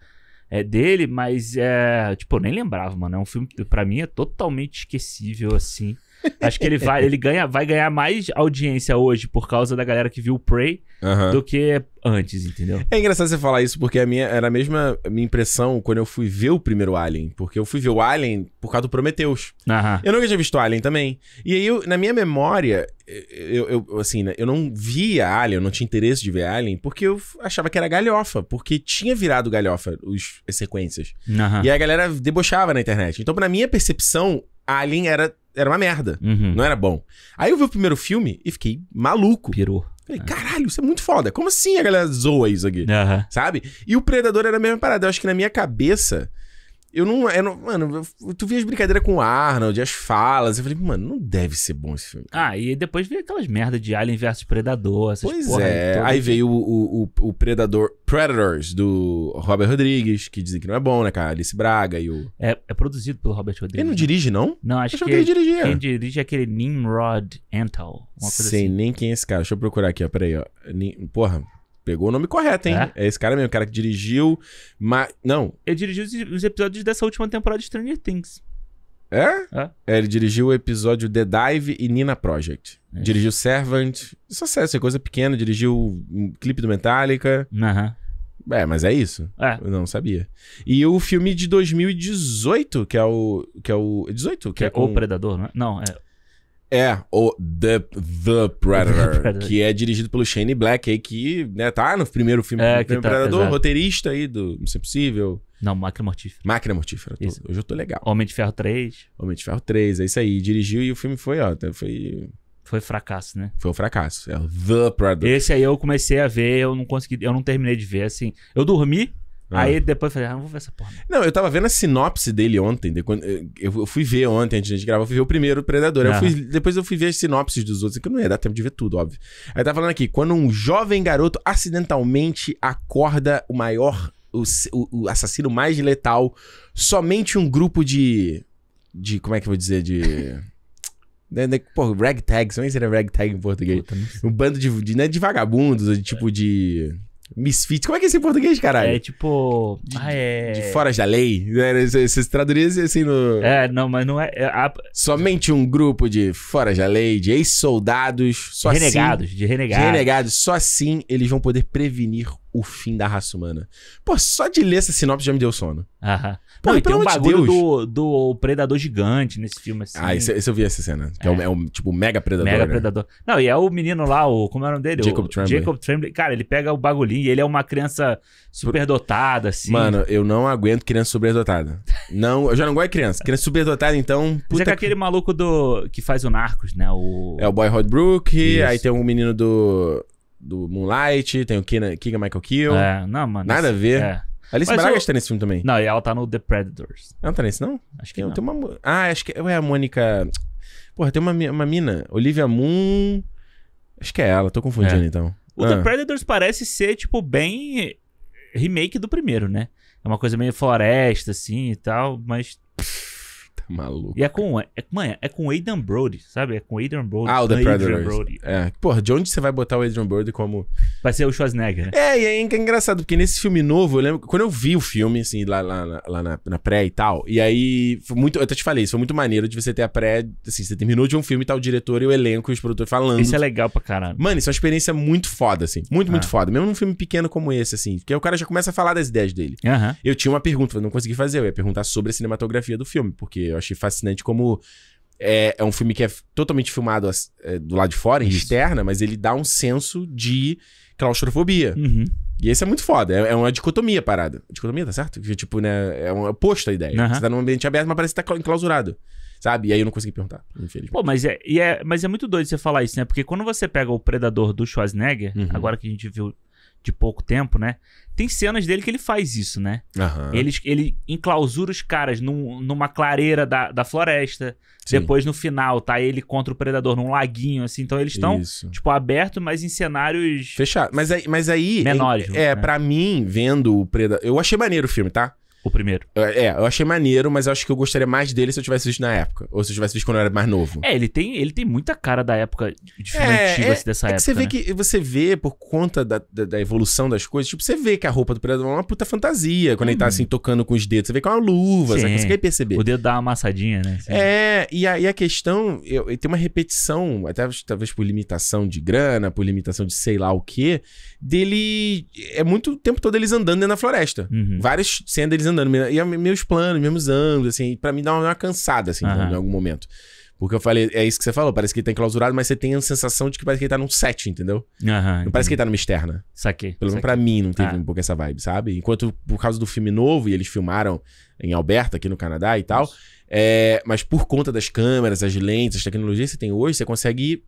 Speaker 2: é dele, mas é, tipo, eu nem lembrava, mano. É um filme, para mim, é totalmente esquecível, assim. Acho que ele vai, ele ganha, vai ganhar mais audiência
Speaker 1: hoje por causa da galera que viu o Prey uhum. do que
Speaker 2: antes, entendeu?
Speaker 1: É engraçado você falar isso, porque a minha, era a mesma minha impressão quando eu fui ver o primeiro Alien. Porque eu fui ver o Alien por causa do Prometheus. Uhum. Eu nunca tinha visto Alien também. E aí, eu, na minha memória, eu, eu, assim, né, eu não via Alien, eu não tinha interesse de ver Alien, porque eu achava que era galhofa, porque tinha virado galhofa os, as sequências. Uhum. E a galera debochava na internet. Então, na minha percepção, Alien era era uma merda. Uhum. Não era bom. Aí eu vi o primeiro filme e fiquei maluco. Pirou. Falei, é. caralho, isso é muito foda. Como assim a galera zoa isso aqui? Uhum. Sabe? E o Predador era a mesma parada. Eu acho que na minha cabeça, eu não, eu não. Mano, tu via as brincadeiras com o Arnold, as falas. Eu falei, mano, não deve ser bom esse filme. Ah, e depois veio aquelas
Speaker 2: merda de Alien vs Predador, essas Pois é. Aí, aí veio
Speaker 1: o, o, o, Predador Predators do Robert Rodrigues, que dizem que não é bom, né, cara? Alice Braga e o.
Speaker 2: É, é produzido pelo Robert Rodrigues. Ele não né? dirige, não? Não, acho que, que ele Quem dirige é aquele Nimrod Antal. Uma coisa Sei assim.
Speaker 1: nem quem é esse cara. Deixa eu procurar aqui, ó. Peraí, ó. Porra, pegou o nome correto, hein? É, é esse cara mesmo, o cara que dirigiu. Mas, não, ele dirigiu os, episódios dessa última temporada de Stranger Things. É? é? é? ele dirigiu o episódio The Dive e Nina Project. É. Dirigiu Servant. Sucesso, é, é coisa pequena. Dirigiu um clipe do Metallica. Aham. Uhum. É, mas é isso. É. Eu não sabia. E o filme de 2018, que é o. Que é o. 18? Que, que é, é com... O Predador, não é? Não, é é, o The, The, Predator, The Predator, que é dirigido pelo Shane Black aí, que né, tá no primeiro filme é, do tá, Predador, exato. roteirista aí do Missão Impossível. Não, Máquina Mortífera. Máquina Mortífera, tô, hoje eu tô legal. Homem de Ferro 3. Homem de Ferro 3, é isso aí. Dirigiu e o filme foi, ó, então foi... Foi fracasso, né? Foi um fracasso, é o
Speaker 2: The Predator. Esse aí eu comecei a ver, eu não consegui, eu não terminei de ver, assim. Eu dormi, ah. Aí
Speaker 1: depois eu falei, ah, não vou ver essa porra. Não, eu tava vendo a sinopse dele ontem. De quando, eh, eu fui ver ontem, antes de gente gravar, eu fui ver o primeiro Predador. Ah. Eu fui, depois eu fui ver as sinopses dos outros, que não ia dar tempo de ver tudo, óbvio. Aí tá falando aqui, quando um jovem garoto acidentalmente acorda o maior, o, o assassino mais letal, somente um grupo de... De, como é que eu vou dizer, de... Né, né, pô, ragtag, também seria ragtag em português. Puta, um bando de, de, né, de vagabundos, de, tipo de. Misfits. Como é que é isso em português, caralho? É tipo.
Speaker 2: De, ah, é... de
Speaker 1: da lei. essas né? se assim, assim no. É, não, mas não é. é a... Somente um grupo de fora da lei, de ex-soldados. Renegados, assim, de renegados. De renegados. Só assim eles vão poder prevenir o fim da raça humana. Pô, só de ler essa sinopse já me deu sono. Aham. Pô, Não, e tem um bagulho
Speaker 2: do, do predador gigante nesse filme,
Speaker 1: assim. Ah, esse, esse eu vi essa cena. Que é, o, é o é tipo mega predador. Mega né? predador. Não, e é o
Speaker 2: menino lá, o. Como é o nome dele? Jacob Tremblay. Jacob Tremblay. Cara, ele pega o bagulhinho e ele é uma criança
Speaker 1: superdotada, assim. Mano, eu não aguento criança superdotada. Não, eu já não gosto de criança. Criança superdotada, então. É puta Você
Speaker 2: é aquele maluco do. que faz o Narcos,
Speaker 1: né? O... É o Boy Hod Brook, aí tem um menino do do Moonlight, tem o Keegan, Michael Kill. É, não, mano. Nada esse, a ver. É. Alice Braga está nesse filme também. Não, e ela tá no The Predators. Ela não tá nesse, não? Acho que tem, não. Tem uma... Ah, acho que é a Mônica... Porra, tem uma, uma mina. Olivia Moon... Acho que é ela, tô confundindo é. então. O ah. The
Speaker 2: Predators parece ser, tipo, bem remake do primeiro, né? É uma coisa meio floresta, assim, e tal, mas... Pff
Speaker 1: Maluco. E é com, é,
Speaker 2: mãe, é com Aidan Brody, sabe? É com Aidan Brody. Ah, o The Predator. Brody.
Speaker 1: É. Porra, de onde você vai botar o Aiden Brody como. Vai ser o Schwarzenegger, né? É, e é, é, engraçado, porque nesse filme novo, eu lembro. Quando eu vi o filme, assim, lá, lá, lá na, na pré e tal, e aí. Foi muito, eu até te falei, isso foi muito maneiro de você ter a pré. Assim, você terminou de um filme e tá o diretor e o elenco e os produtores falando. Isso é legal pra caralho. Mano, isso é uma experiência muito foda, assim. Muito, ah. muito foda. Mesmo num filme pequeno como esse, assim. Porque o cara já começa a falar das ideias dele. Eu tinha uma pergunta, eu não consegui fazer. Eu ia perguntar sobre a cinematografia do filme, porque eu achei fascinante como é, é um filme que é totalmente filmado é, do lado de fora, Isso. externa, mas ele dá um senso de claustrofobia. Uhum. E esse é muito foda. É, é uma dicotomia parada. Dicotomia, tá certo? Que, tipo, né? É um oposto à ideia. Uhum. Você tá num ambiente aberto, mas parece que tá enclausurado. Sabe? E aí eu não consegui perguntar, infelizmente. Pô,
Speaker 2: mas é, é, mas é muito doido você falar isso, né? Porque quando você pega o Predador do Schwarzenegger, uhum. agora que a gente viu de pouco tempo, né? Tem cenas dele que ele faz isso, né? Uhum. Ele, ele enclausura os caras num, numa clareira da, da floresta. Sim. Depois, no final, tá ele contra o predador num laguinho, assim. Então, eles estão, tipo, aberto, mas em cenários...
Speaker 1: Fechados. Mas aí... Mas aí menores. É, né? para mim, vendo o predador... Eu achei maneiro o filme, tá? O primeiro. É, eu achei maneiro, mas eu acho que eu gostaria mais dele se eu tivesse visto na época. Ou se eu tivesse visto quando eu era mais novo. É, ele tem, ele tem muita cara da época de filme é, antigo, é, assim, dessa é época. você né? vê que você vê, por conta da, da, da, evolução das coisas, tipo, você vê que a roupa do Predador é uma puta fantasia. Quando ele tá uhum. assim, tocando com os dedos. Você vê que é uma luva, Sim. Você quer perceber. O dedo dá uma amassadinha, né? Sim. É, e aí a questão, eu, eu, tem uma repetição, até talvez por limitação de grana, por limitação de sei lá o quê, dele. É muito o tempo todo eles andando dentro da floresta. Uhum. Várias cenas deles andando. E meus planos, meus ângulos, assim, para mim dar uma, uma, cansada, assim, uhum. em algum momento. Porque eu falei, é isso que você falou, parece que ele tá enclausurado, mas você tem a sensação de que parece que ele tá num set, entendeu? Uhum, não parece que ele tá numa externa. Saquei. Pelo menos pra mim não teve ah. um pouco essa vibe, sabe? Enquanto por causa do filme novo, e eles filmaram em Alberta, aqui no Canadá e tal, é, mas por conta das câmeras, as lentes, as tecnologias que você tem hoje, você consegue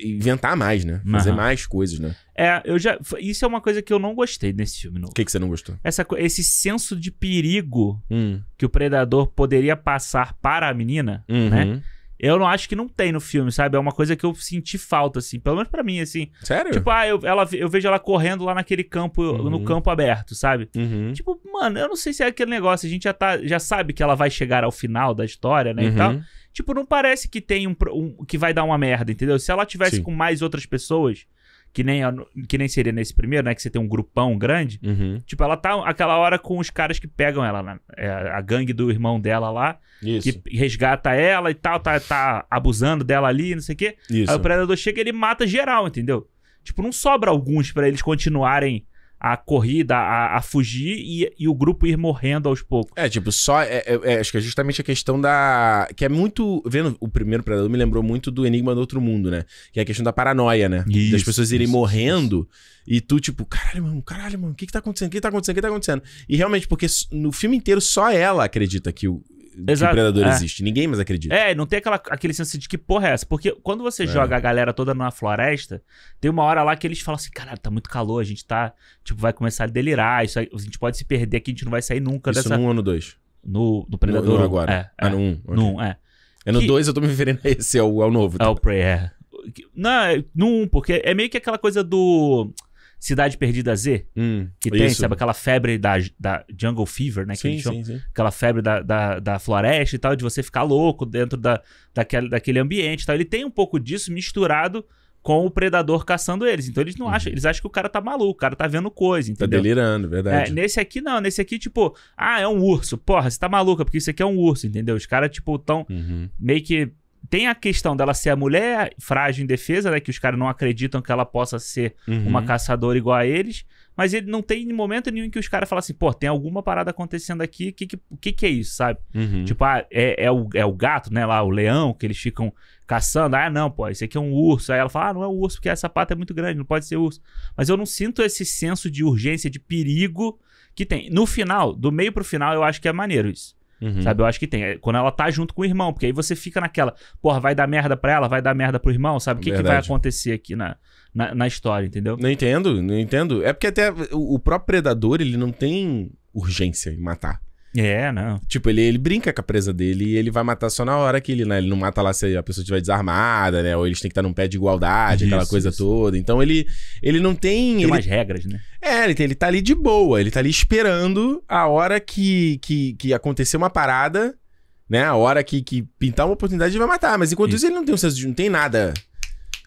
Speaker 1: inventar mais, né? Fazer uhum. mais coisas, né? É, eu já. Isso é uma coisa que eu não gostei nesse filme novo. O que, que você não
Speaker 2: gostou? Essa, esse senso de perigo hum. que o predador poderia passar para a menina, uhum. né? Eu não acho que não tem no filme, sabe? É uma coisa que eu senti falta, assim. Pelo menos para mim, assim. Sério? Tipo, ah, eu, ela, eu vejo ela correndo lá naquele campo, uhum. no campo aberto, sabe? Uhum. Tipo, mano, eu não sei se é aquele negócio. A gente já, tá, já sabe que ela vai chegar ao final da história, né? Uhum. E tal tipo, não parece que tem um, um que vai dar uma merda, entendeu? Se ela tivesse Sim. com mais outras pessoas, que nem, que nem seria nesse primeiro, né? Que você tem um grupão grande. Uhum. Tipo, ela tá aquela hora com os caras que pegam ela, né? É, a gangue do irmão dela lá. Isso. Que resgata ela e tal, tá, tá abusando dela ali, não sei o quê. Isso. Aí o predador chega e ele mata geral, entendeu? Tipo, não sobra alguns para eles continuarem a corrida, a, a
Speaker 1: fugir e, e, o grupo ir morrendo aos poucos. É, tipo, só. É, é, é, acho que é justamente a questão da. Que é muito. Vendo o primeiro Predador, me lembrou muito do Enigma do Outro Mundo, né? Que é a questão da paranoia, né? Isso, das pessoas irem isso, morrendo isso. e tu, tipo, caralho, mano, caralho, mano, o que que tá acontecendo? O que que tá acontecendo? O que que tá acontecendo? E realmente, porque no filme inteiro só ela acredita que o Exato. que predador é. existe. Ninguém mais acredita.
Speaker 2: É, não tem aquela, aquele senso de que porra é essa. Porque quando você é. joga a galera toda numa floresta, tem uma hora lá que eles falam assim: caralho, tá muito calor, a gente tá. Tipo, vai começar a delirar, isso aí, a gente pode se perder aqui, a gente não vai sair nunca Isso dessa. no 1 ou
Speaker 1: no 2? No, no Predador. No, no agora. É, ah, no 1. É. Um, okay. No 1, um, é. É no 2 que... eu tô me referindo a esse, é o novo. Tá? É o Prey, é. Tá? é.
Speaker 2: Não, é, no 1, um, porque é meio que aquela coisa do. Cidade Perdida Z, hum, que tem, isso. sabe, aquela febre da, da Jungle Fever, né? Que sim, gente sim, sim. Aquela febre da, da, da, floresta e tal, de você ficar louco dentro da, daquele, daquele ambiente e tal. Ele tem um pouco disso misturado com o predador caçando eles. Então eles não uhum. acham, eles acham que o cara tá maluco, o cara tá vendo coisa, tá entendeu? Tá
Speaker 1: delirando, verdade. É,
Speaker 2: nesse aqui não, nesse aqui tipo, ah, é um urso. Porra, você tá maluca porque isso aqui é um urso, entendeu? Os caras tipo tão uhum. meio que tem a questão dela ser a mulher frágil em defesa, né? Que os caras não acreditam que ela possa ser uhum. uma caçadora igual a eles. Mas ele não tem momento nenhum em que os caras falam assim, pô, tem alguma parada acontecendo aqui, o que, que, que, que é isso, sabe? Uhum. Tipo, ah, é, é, o, é o gato, né? Lá, o leão, que eles ficam caçando. Ah, não, pô, esse aqui é um urso. Aí ela fala, ah, não é um urso, porque essa pata é muito grande, não pode ser urso. Mas eu não sinto esse senso de urgência, de perigo que tem. No final, do meio pro final, eu acho que é maneiro isso. Uhum. Sabe? Eu acho que tem. É, quando ela tá junto com o irmão, porque aí você fica naquela, porra, vai dar merda pra ela, vai dar merda pro irmão, sabe? O que, que, vai acontecer aqui
Speaker 1: na, na, na, história, entendeu? Não entendo, não entendo. É porque até o, o próprio predador, ele não tem urgência em matar. É, não. Tipo, ele, ele brinca com a presa dele e ele vai matar só na hora que ele, né? Ele não mata lá se a pessoa estiver desarmada, né? Ou eles têm que estar num pé de igualdade, isso, aquela coisa isso. toda. Então ele, ele não tem. Tem ele... umas regras, né? É, ele, tem, ele tá ali de boa, ele tá ali esperando a hora que, que, que acontecer uma parada, né? A hora que, que pintar uma oportunidade, ele vai matar. Mas enquanto isso, isso ele não tem um senso de. não tem nada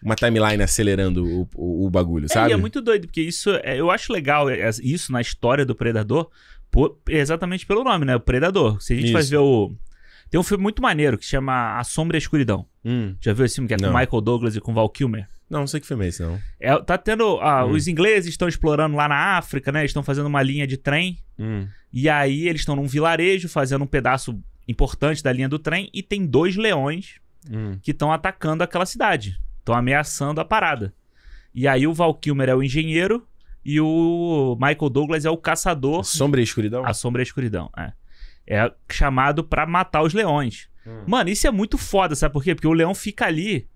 Speaker 1: uma timeline acelerando o, o, o bagulho, é, sabe? E é muito
Speaker 2: doido, porque isso é, eu acho legal é, é, isso na história do Predador, por, exatamente pelo nome, né? O Predador. Se a gente vai ver o. Tem um filme muito maneiro que chama A Sombra e a Escuridão. Hum. Já viu esse filme que é não. com Michael Douglas e com Val Kilmer?
Speaker 1: Não, não sei que filme é esse, não. É,
Speaker 2: tá tendo. Ah, hum. Os ingleses estão explorando lá na África, né? Eles estão fazendo uma linha de trem. Hum. E aí eles estão num vilarejo fazendo um pedaço importante da linha do trem e tem dois leões hum. que estão atacando aquela cidade. Estão ameaçando a parada. E aí o Val Kilmer é o engenheiro e o Michael Douglas é o caçador. A sombra e a escuridão? A sombra e a escuridão, é. É chamado para matar os leões. Hum. Mano, isso é muito foda, sabe por quê? Porque o leão fica ali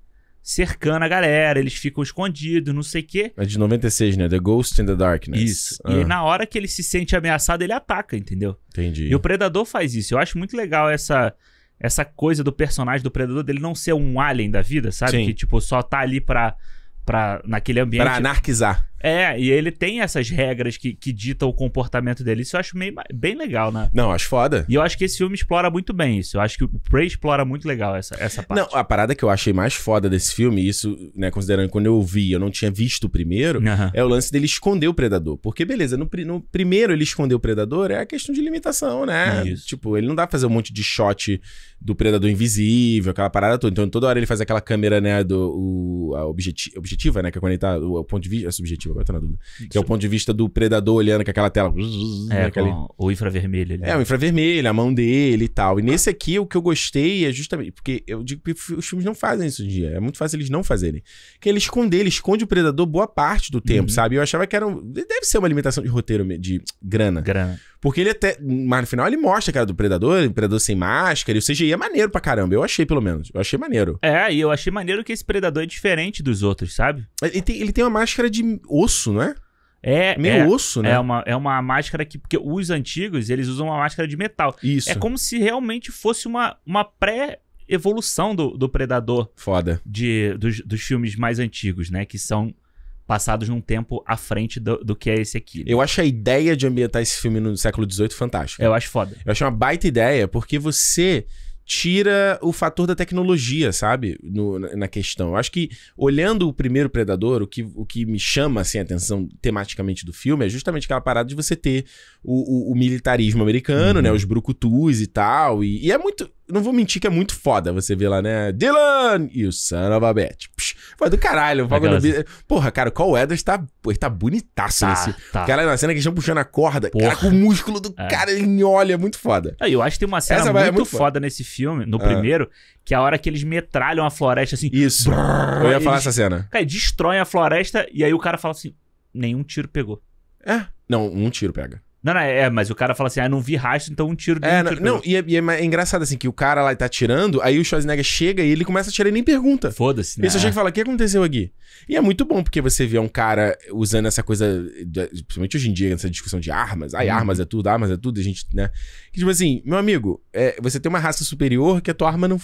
Speaker 2: cercando a galera, eles ficam escondidos, não sei o quê.
Speaker 1: É de 96, né? The Ghost in the Darkness. Né? Isso. Ah. E
Speaker 2: na hora que ele se sente ameaçado, ele ataca, entendeu? Entendi. E o predador faz isso. Eu acho muito legal essa essa coisa do personagem do predador dele não ser um alien da vida, sabe? Sim. Que tipo só tá ali pra para naquele ambiente. Pra anarquizar. É, e ele tem essas regras que, que ditam o comportamento dele. Isso eu acho meio, bem legal, né? Não, acho foda. E eu acho que esse filme explora muito bem isso. Eu acho que o Prey explora muito legal essa, essa
Speaker 1: parte. Não, a parada que eu achei mais foda desse filme, isso, né, considerando quando eu vi, eu não tinha visto o primeiro, uhum. é o lance dele esconder o predador. Porque, beleza, no, no primeiro ele escondeu o predador, é a questão de limitação, né? É tipo, ele não dá pra fazer um monte de shot do predador invisível, aquela parada toda. Então, toda hora ele faz aquela câmera, né, do. O, a objeti objetiva, né? Que é quando ele tá. O, o ponto de vista. É subjetivo agora tá na dúvida. Isso. Que é o ponto de vista do predador olhando com aquela tela. É, aquele... com
Speaker 2: o infravermelho
Speaker 1: ali. É, o infravermelho, a mão dele e tal. E nesse aqui, o que eu gostei é justamente. Porque eu digo que os filmes não fazem isso um dia. É muito fácil eles não fazerem. Que ele esconde, ele esconde o predador boa parte do tempo, uhum. sabe? Eu achava que era. Um... Deve ser uma limitação de roteiro, de grana. Grana. Porque ele até. Mas no final ele mostra a cara do predador, o predador sem máscara, e o CGI é maneiro pra caramba. Eu achei, pelo menos. Eu achei maneiro. É, e eu achei maneiro que esse predador é diferente dos outros, sabe? Ele tem, ele tem uma máscara de osso, não é? É, meio é, osso, né? É
Speaker 2: uma, é uma máscara que. Porque os antigos, eles usam uma máscara de metal. Isso. É como se realmente fosse uma, uma pré evolução do, do Predador. Foda. De, dos, dos filmes mais antigos, né? Que
Speaker 1: são passados num tempo à frente do, do que é esse aqui. Né? Eu acho a ideia de ambientar esse filme no século XVIII fantástica. Eu acho foda. Eu acho uma baita ideia, porque você tira o fator da tecnologia, sabe? No, na questão. Eu acho que, olhando o primeiro Predador, o que, o que me chama assim, a atenção tematicamente do filme é justamente aquela parada de você ter o, o, o militarismo americano, né? uhum. né? Os brucutus e tal. E, e, é muito não vou mentir que é muito foda você ver lá, né? Dylan e o Son of a bitch. Psh, foi do caralho. Aquela... No... Porra, cara, o Cole Weathers tá, tá bonitaço tá, nesse. Tá. Cara, na cena que eles estão puxando a corda, Porra. cara, com o músculo do é. cara ele olha, é muito foda. É, eu acho que tem uma cena é muito, é muito, foda, foda
Speaker 2: nesse filme, no ah. primeiro, que é a hora que eles metralham a floresta assim. Isso. Brrr, Eu ia falar eles, essa cena. Cara, destroem a floresta e aí o cara fala assim: nenhum tiro pegou.
Speaker 1: É. Não, um tiro pega. Não, não, é, mas o cara fala assim, ah, não vi rastro, então um tiro de é, um tiro Não, não tipo e, é, e é, é, engraçado assim, que o cara lá tá atirando, aí o Schwarzenegger chega e ele começa a atirar e nem pergunta. Foda-se, né? Ele só chega e fala, o que aconteceu aqui? E é muito bom, porque você vê um cara usando essa coisa, principalmente hoje em dia, essa discussão de armas, ai, hum. armas é tudo, armas é tudo, a gente, né? Que, tipo assim, meu amigo, é, você tem uma raça superior que a tua arma não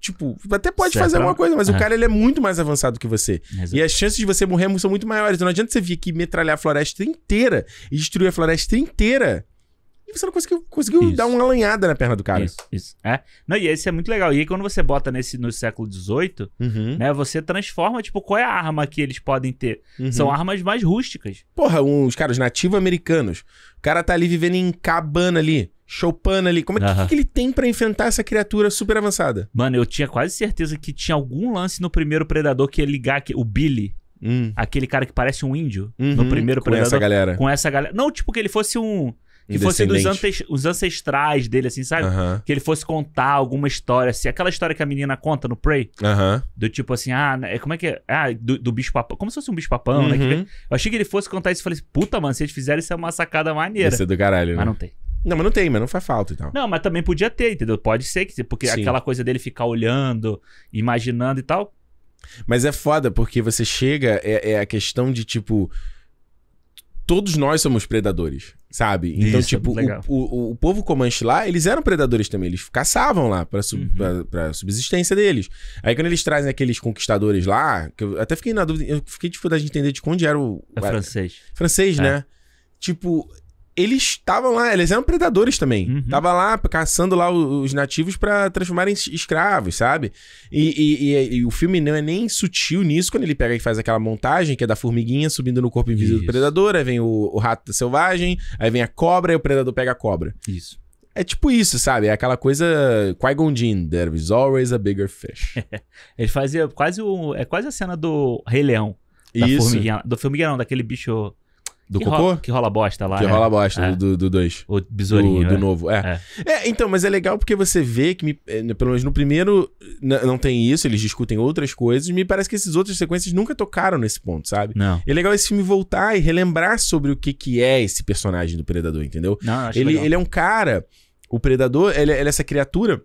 Speaker 1: tipo, até pode certo. fazer alguma coisa, mas o é. cara ele é muito mais avançado que você. Exato. E as chances de você morrer são muito maiores. Então não adianta você vir aqui metralhar a floresta inteira e destruir a floresta inteira e você não conseguiu, conseguiu dar uma lanhada na perna do cara. Isso, isso. É. Não, e esse é muito
Speaker 2: legal. E aí, quando você bota nesse no século XVIII, uhum. né, você transforma, tipo, qual é a arma que eles
Speaker 1: podem ter. Uhum. São armas mais rústicas. Porra, uns caras nativo-americanos. O cara tá ali vivendo em cabana ali. choupando ali. Como é uhum. que, que, ele tem para enfrentar essa criatura super
Speaker 2: avançada? Mano, eu tinha quase certeza que tinha algum lance no primeiro Predador que ia ligar que, o Billy. Hum. Aquele cara que parece um índio uhum, no primeiro com Predador. Com essa galera. Com essa galera. Não, tipo que ele fosse um que fossem dos os ancestrais dele, assim, sabe? Uh -huh. Que ele fosse contar alguma história, assim. Aquela história que a menina conta no Prey. Uh -huh. Do tipo assim, ah, né, como é que é? Ah, do, do bicho papão. Como se fosse um bicho papão, uh -huh. né? Que, uhum. eu achei que ele fosse contar isso e falei assim, puta, mano, se eles fizeram isso é uma sacada maneira. Isso é do caralho, né? Mas não
Speaker 1: tem. Não, mas não tem, mas não faz falta e então.
Speaker 2: tal. Não, mas também podia ter, entendeu? Pode ser que... Porque Sim. aquela coisa
Speaker 1: dele ficar olhando, imaginando e tal... Mas é foda, porque você chega... é, é a questão de, tipo todos nós somos predadores, sabe? Então, Isso, tipo, o, o, o, povo comanche lá, eles eram predadores também. Eles caçavam lá pra, sub, uhum. pra, pra, subsistência deles. Aí, quando eles trazem aqueles conquistadores lá, que eu até fiquei na dúvida, eu fiquei dificuldade tipo, de entender de onde era o. É francês. Francês, é. né? Tipo, eles estavam lá, eles eram predadores também. Uhum. Tava lá caçando lá os nativos para transformarem em escravos, sabe? E, e, e, e, o filme não é nem sutil nisso quando ele pega e faz aquela montagem que é da formiguinha subindo no corpo invisível Isso. do predador, aí vem o, o rato selvagem, aí vem a cobra e o predador pega a cobra. Isso. É tipo isso, sabe? É aquela coisa Qui-Gon Jinn, there is always a bigger fish. Ele fazia quase o é quase a cena do Rei Leão,
Speaker 2: da isso. formiguinha, do formiguinha não, daquele bicho do que cocô? Rola, que rola bosta lá. Que né? rola bosta, é. do
Speaker 1: 2. Do, o besourinho. Do, né? novo, é. É. é. Então, mas é legal porque você vê que, me, eh, né, pelo menos no primeiro, não tem isso, eles discutem outras coisas. Me parece que essas outras sequências nunca tocaram nesse ponto, sabe? Não. É legal esse filme voltar e relembrar sobre o que, que é esse personagem do Predador, entendeu? Não, acho ele, legal. ele é um cara. O Predador, ele, é, ele é essa criatura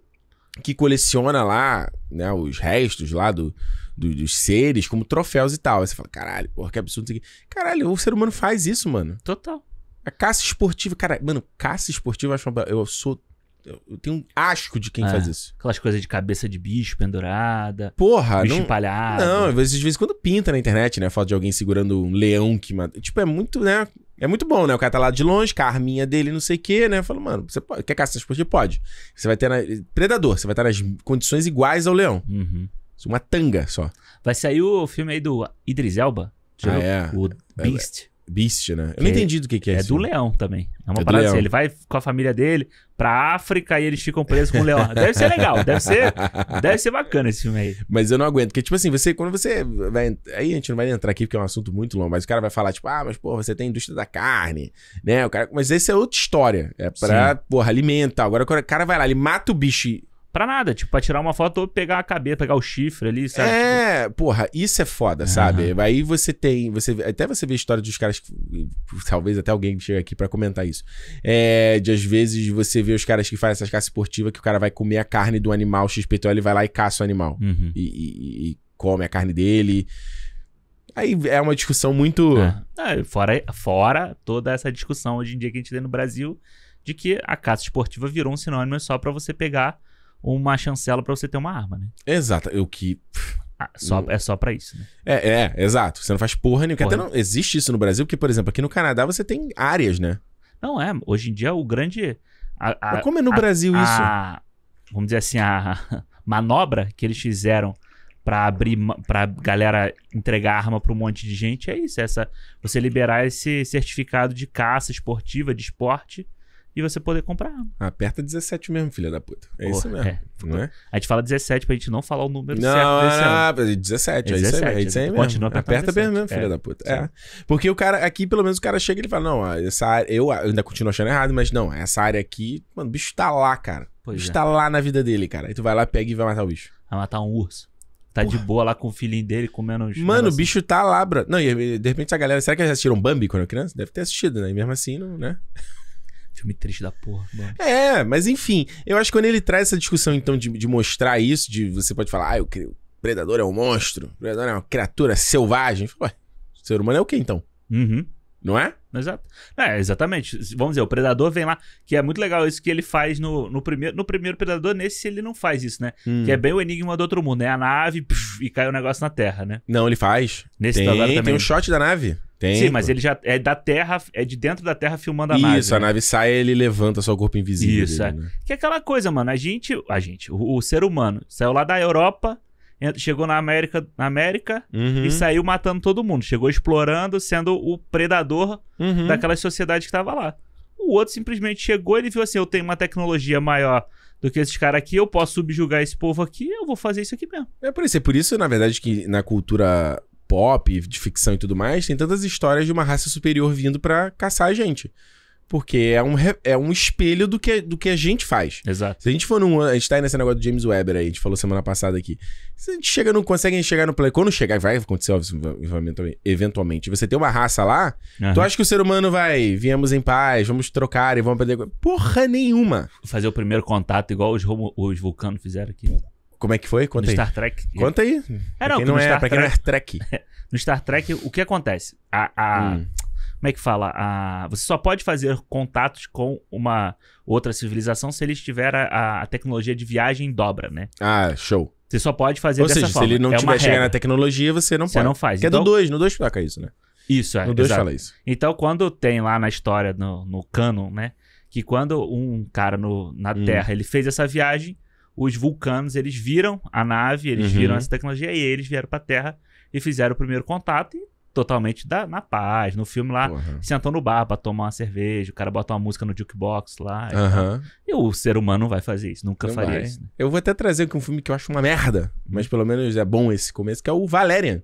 Speaker 1: que coleciona lá, né, os restos lá do do, dos seres como troféus e tal. Aí você fala, caralho, porra, que absurdo isso aqui. Caralho, o ser humano faz isso, mano. Total. A caça esportiva, cara, mano, caça esportiva, eu acho uma... Eu sou. Eu tenho um asco de quem é, faz isso. Aquelas coisas de
Speaker 2: cabeça de bicho pendurada. Porra, bicho não. Empalhado. Não,
Speaker 1: às vezes, de vez em quando pinta na internet, né? Foto de alguém segurando um leão que Tipo, é muito, né? É muito bom, né? O cara tá lá de longe, com a arminha dele, não sei o quê, né? falo, mano, você pode, quer caça esportiva? Pode. Você vai ter na... Predador, você vai estar nas condições iguais ao leão. Uhum. Uma tanga só. Vai sair o filme aí do Idris Elba. Já ah, é. O é, é Beast. Beast, né? Eu não é- entendi do que, que é É do filme. leão também. É uma é parada assim. Ele vai
Speaker 2: com a família dele pra África e eles ficam presos com o leão. Deve ser legal, deve ser,
Speaker 1: deve ser bacana esse filme aí. Mas eu não aguento, porque, tipo assim, você, quando você vai. Aí a gente não vai entrar aqui porque é um assunto muito longo, mas o cara vai falar, tipo, ah, mas, pô, você tem a indústria da carne, né? O cara... Mas essa é outra história. É pra, Sim. porra, alimentar. Agora o cara vai lá, ele mata o bicho Pra nada, tipo, pra tirar uma foto ou pegar a cabeça, pegar o chifre ali, sabe? É, tipo... porra, isso é foda, sabe? Aí você tem. você Até você vê a história dos caras. Que, talvez até alguém chegue aqui para comentar isso. É, de às vezes você vê os caras que fazem essas caças esportivas que o cara vai comer a carne do animal XPTO, ele vai lá e caça o animal. Uhum. E, e, e, come a carne dele. Aí é uma discussão muito. É.
Speaker 2: é. fora, fora toda essa discussão hoje em dia que a gente tem no Brasil de que a caça esportiva virou um sinônimo só para você pegar uma chancela para você ter uma arma, né?
Speaker 1: Exato. O que. Ah, só, hum. É só para isso, né? É, é, exato. Você não faz porra nenhuma. Porra. Até não existe isso no Brasil, porque, por exemplo, aqui no Canadá você tem áreas, né? Não, é. Hoje em dia o grande. A, a, Mas como é no a, Brasil isso? A, vamos dizer assim, a
Speaker 2: manobra que eles fizeram para abrir para galera entregar arma para um monte de gente é isso, é essa você liberar esse certificado de caça esportiva de esporte e você poder comprar. Aperta 17 mesmo, filha da puta. É isso mesmo. É. Não é? A gente fala 17 pra gente não falar o número não, certo. Não, não, 17, é, 17, é isso aí, é isso aí mesmo. Continua Aperta 17, mesmo, filha é, da puta. É.
Speaker 1: Porque o cara, aqui pelo menos o cara chega e ele fala: não, essa área, eu ainda continuo achando errado, mas não, essa área aqui, mano, o bicho tá lá, cara. Pois o bicho é. tá lá na vida dele, cara. Aí tu vai lá, pega e vai matar o bicho. Vai matar um urso. Tá Porra. de boa lá com o filhinho dele, comendo os. Mano, o bicho tá lá, bro. Não, e de repente a galera. Será que eles assistiram Bambi quando eu criança? Deve ter assistido, né? E mesmo assim, não, né? Filme triste da
Speaker 2: porra. Mano.
Speaker 1: É, mas enfim, eu acho que quando ele traz essa discussão, então, de, de mostrar isso, de você pode falar, ah, eu creio, predador é um monstro, o predador é uma criatura selvagem. Ué, ser humano é o quê, então? Uhum. Não é? Exato. É, exatamente. Vamos dizer, o Predador
Speaker 2: vem lá, que é muito legal isso que ele faz no, no, primeiro, no primeiro Predador, nesse ele não faz isso, né? Hum. Que é bem o enigma do outro mundo, né? A nave e cai o um negócio na Terra, né?
Speaker 1: Não, ele faz. Nesse tem, também. Tem um shot da nave. Sim, mas ele
Speaker 2: já é da Terra, é de dentro da Terra filmando a Isso, nave. Isso, a né? nave
Speaker 1: sai ele levanta só corpo invisível. Isso, dele, é. Né?
Speaker 2: Que é aquela coisa, mano. A gente,
Speaker 1: a gente, o, o ser humano,
Speaker 2: saiu lá da Europa, chegou na América, na América uhum. e saiu matando todo mundo. Chegou explorando, sendo o predador uhum. daquela sociedade que tava lá. O outro simplesmente chegou, ele viu assim: eu tenho uma tecnologia maior do que esses caras aqui, eu posso subjugar esse povo
Speaker 1: aqui, eu vou fazer isso aqui mesmo. É por isso, é por isso na verdade, que na cultura pop, de ficção e tudo mais, tem tantas histórias de uma raça superior vindo para caçar a gente. Porque é um, é um espelho do que, do que a gente faz. Exato. Se a gente for num. A gente tá aí nesse negócio do James Webber aí, a gente falou semana passada aqui. Se a gente chega, não consegue chegar no play. Quando chegar, vai acontecer, óbvio, eventualmente. Você tem uma raça lá, uhum. tu acha que o ser humano vai. Viemos em paz, vamos trocar e vamos aprender Porra nenhuma. Fazer o primeiro contato igual os, os vulcanos fizeram aqui. Como é que foi? Conta no aí. Star Trek. Conta aí. É, não, pra quem não é, Star pra quem Trek, não é
Speaker 2: Trek. no Star Trek, o que acontece? A. a hum. Como é que fala? A, você só pode fazer contatos com uma outra civilização se eles tiver a, a tecnologia de viagem dobra, né?
Speaker 1: Ah, show. Você só
Speaker 2: pode fazer Ou dessa seja, forma. se ele não é tiver chegando na
Speaker 1: tecnologia, você não você pode. Você não faz. Porque então... é do 2, então- no 2 toca isso, né?
Speaker 2: Isso, é. No 2 fala isso. Então, quando tem lá na história, no, no canon, né? Que quando um cara no, na hum. Terra, ele fez essa viagem, os vulcanos eles viram a nave, eles uhum. viram essa tecnologia e eles vieram para a Terra e fizeram o primeiro contato e totalmente da, na paz. No filme lá, uhum. sentou no bar pra tomar uma cerveja, o cara bota uma música no
Speaker 1: jukebox lá. E, e o ser humano não vai fazer isso, nunca não faria vai. isso. Né? Eu vou até trazer aqui um filme que eu acho uma merda, hum. mas pelo menos é bom esse começo, que é o Valerian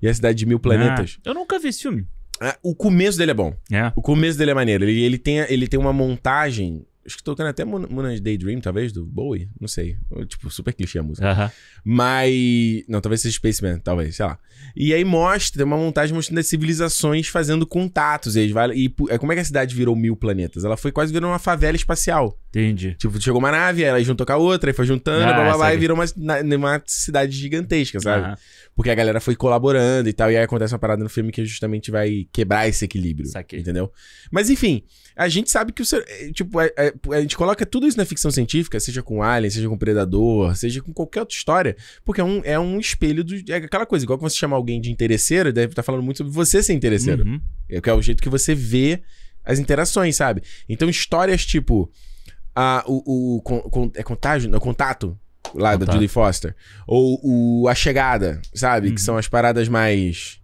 Speaker 1: e a Cidade de Mil Planetas. Ah, eu nunca vi esse filme. Ah, o começo dele é bom. É. O começo dele é maneiro. Ele, ele, tem, ele tem uma montagem acho que tocando até Munas Daydream, talvez, do Bowie, não sei. Tipo, super clichê a música. Uh -huh. Mas. Não, talvez seja Spaceman, talvez, sei lá. E aí mostra, uma montagem mostrando as civilizações fazendo contatos. E, eles vai, e, e é, como é que a cidade virou mil planetas? Ela foi quase virou uma favela espacial. Entendi. Tipo, chegou uma nave, ela juntou com a outra, aí foi juntando, ah, blá blá blá, e virou uma, uma cidade gigantesca, sabe? Uhum. Porque a galera foi colaborando e tal, e aí acontece uma parada no filme que justamente vai quebrar esse equilíbrio. Saquei. Entendeu? Mas enfim, a gente sabe que o ser. Eh, tipo, a, é, a, é, a gente coloca tudo isso na ficção científica, seja com Alien, seja com Predador, seja com qualquer outra história, porque é um, é um espelho do. É aquela coisa, igual que você chama alguém de interesseiro, deve estar tá falando muito sobre você ser interesseiro. Uhum. É, que é o jeito que você vê as interações, sabe? Então, histórias tipo a, ah, o, o con, con, é contágio? Não, contato lá contato. da Julie Foster. Ou o, a chegada, sabe? Uhum. Que são as paradas mais.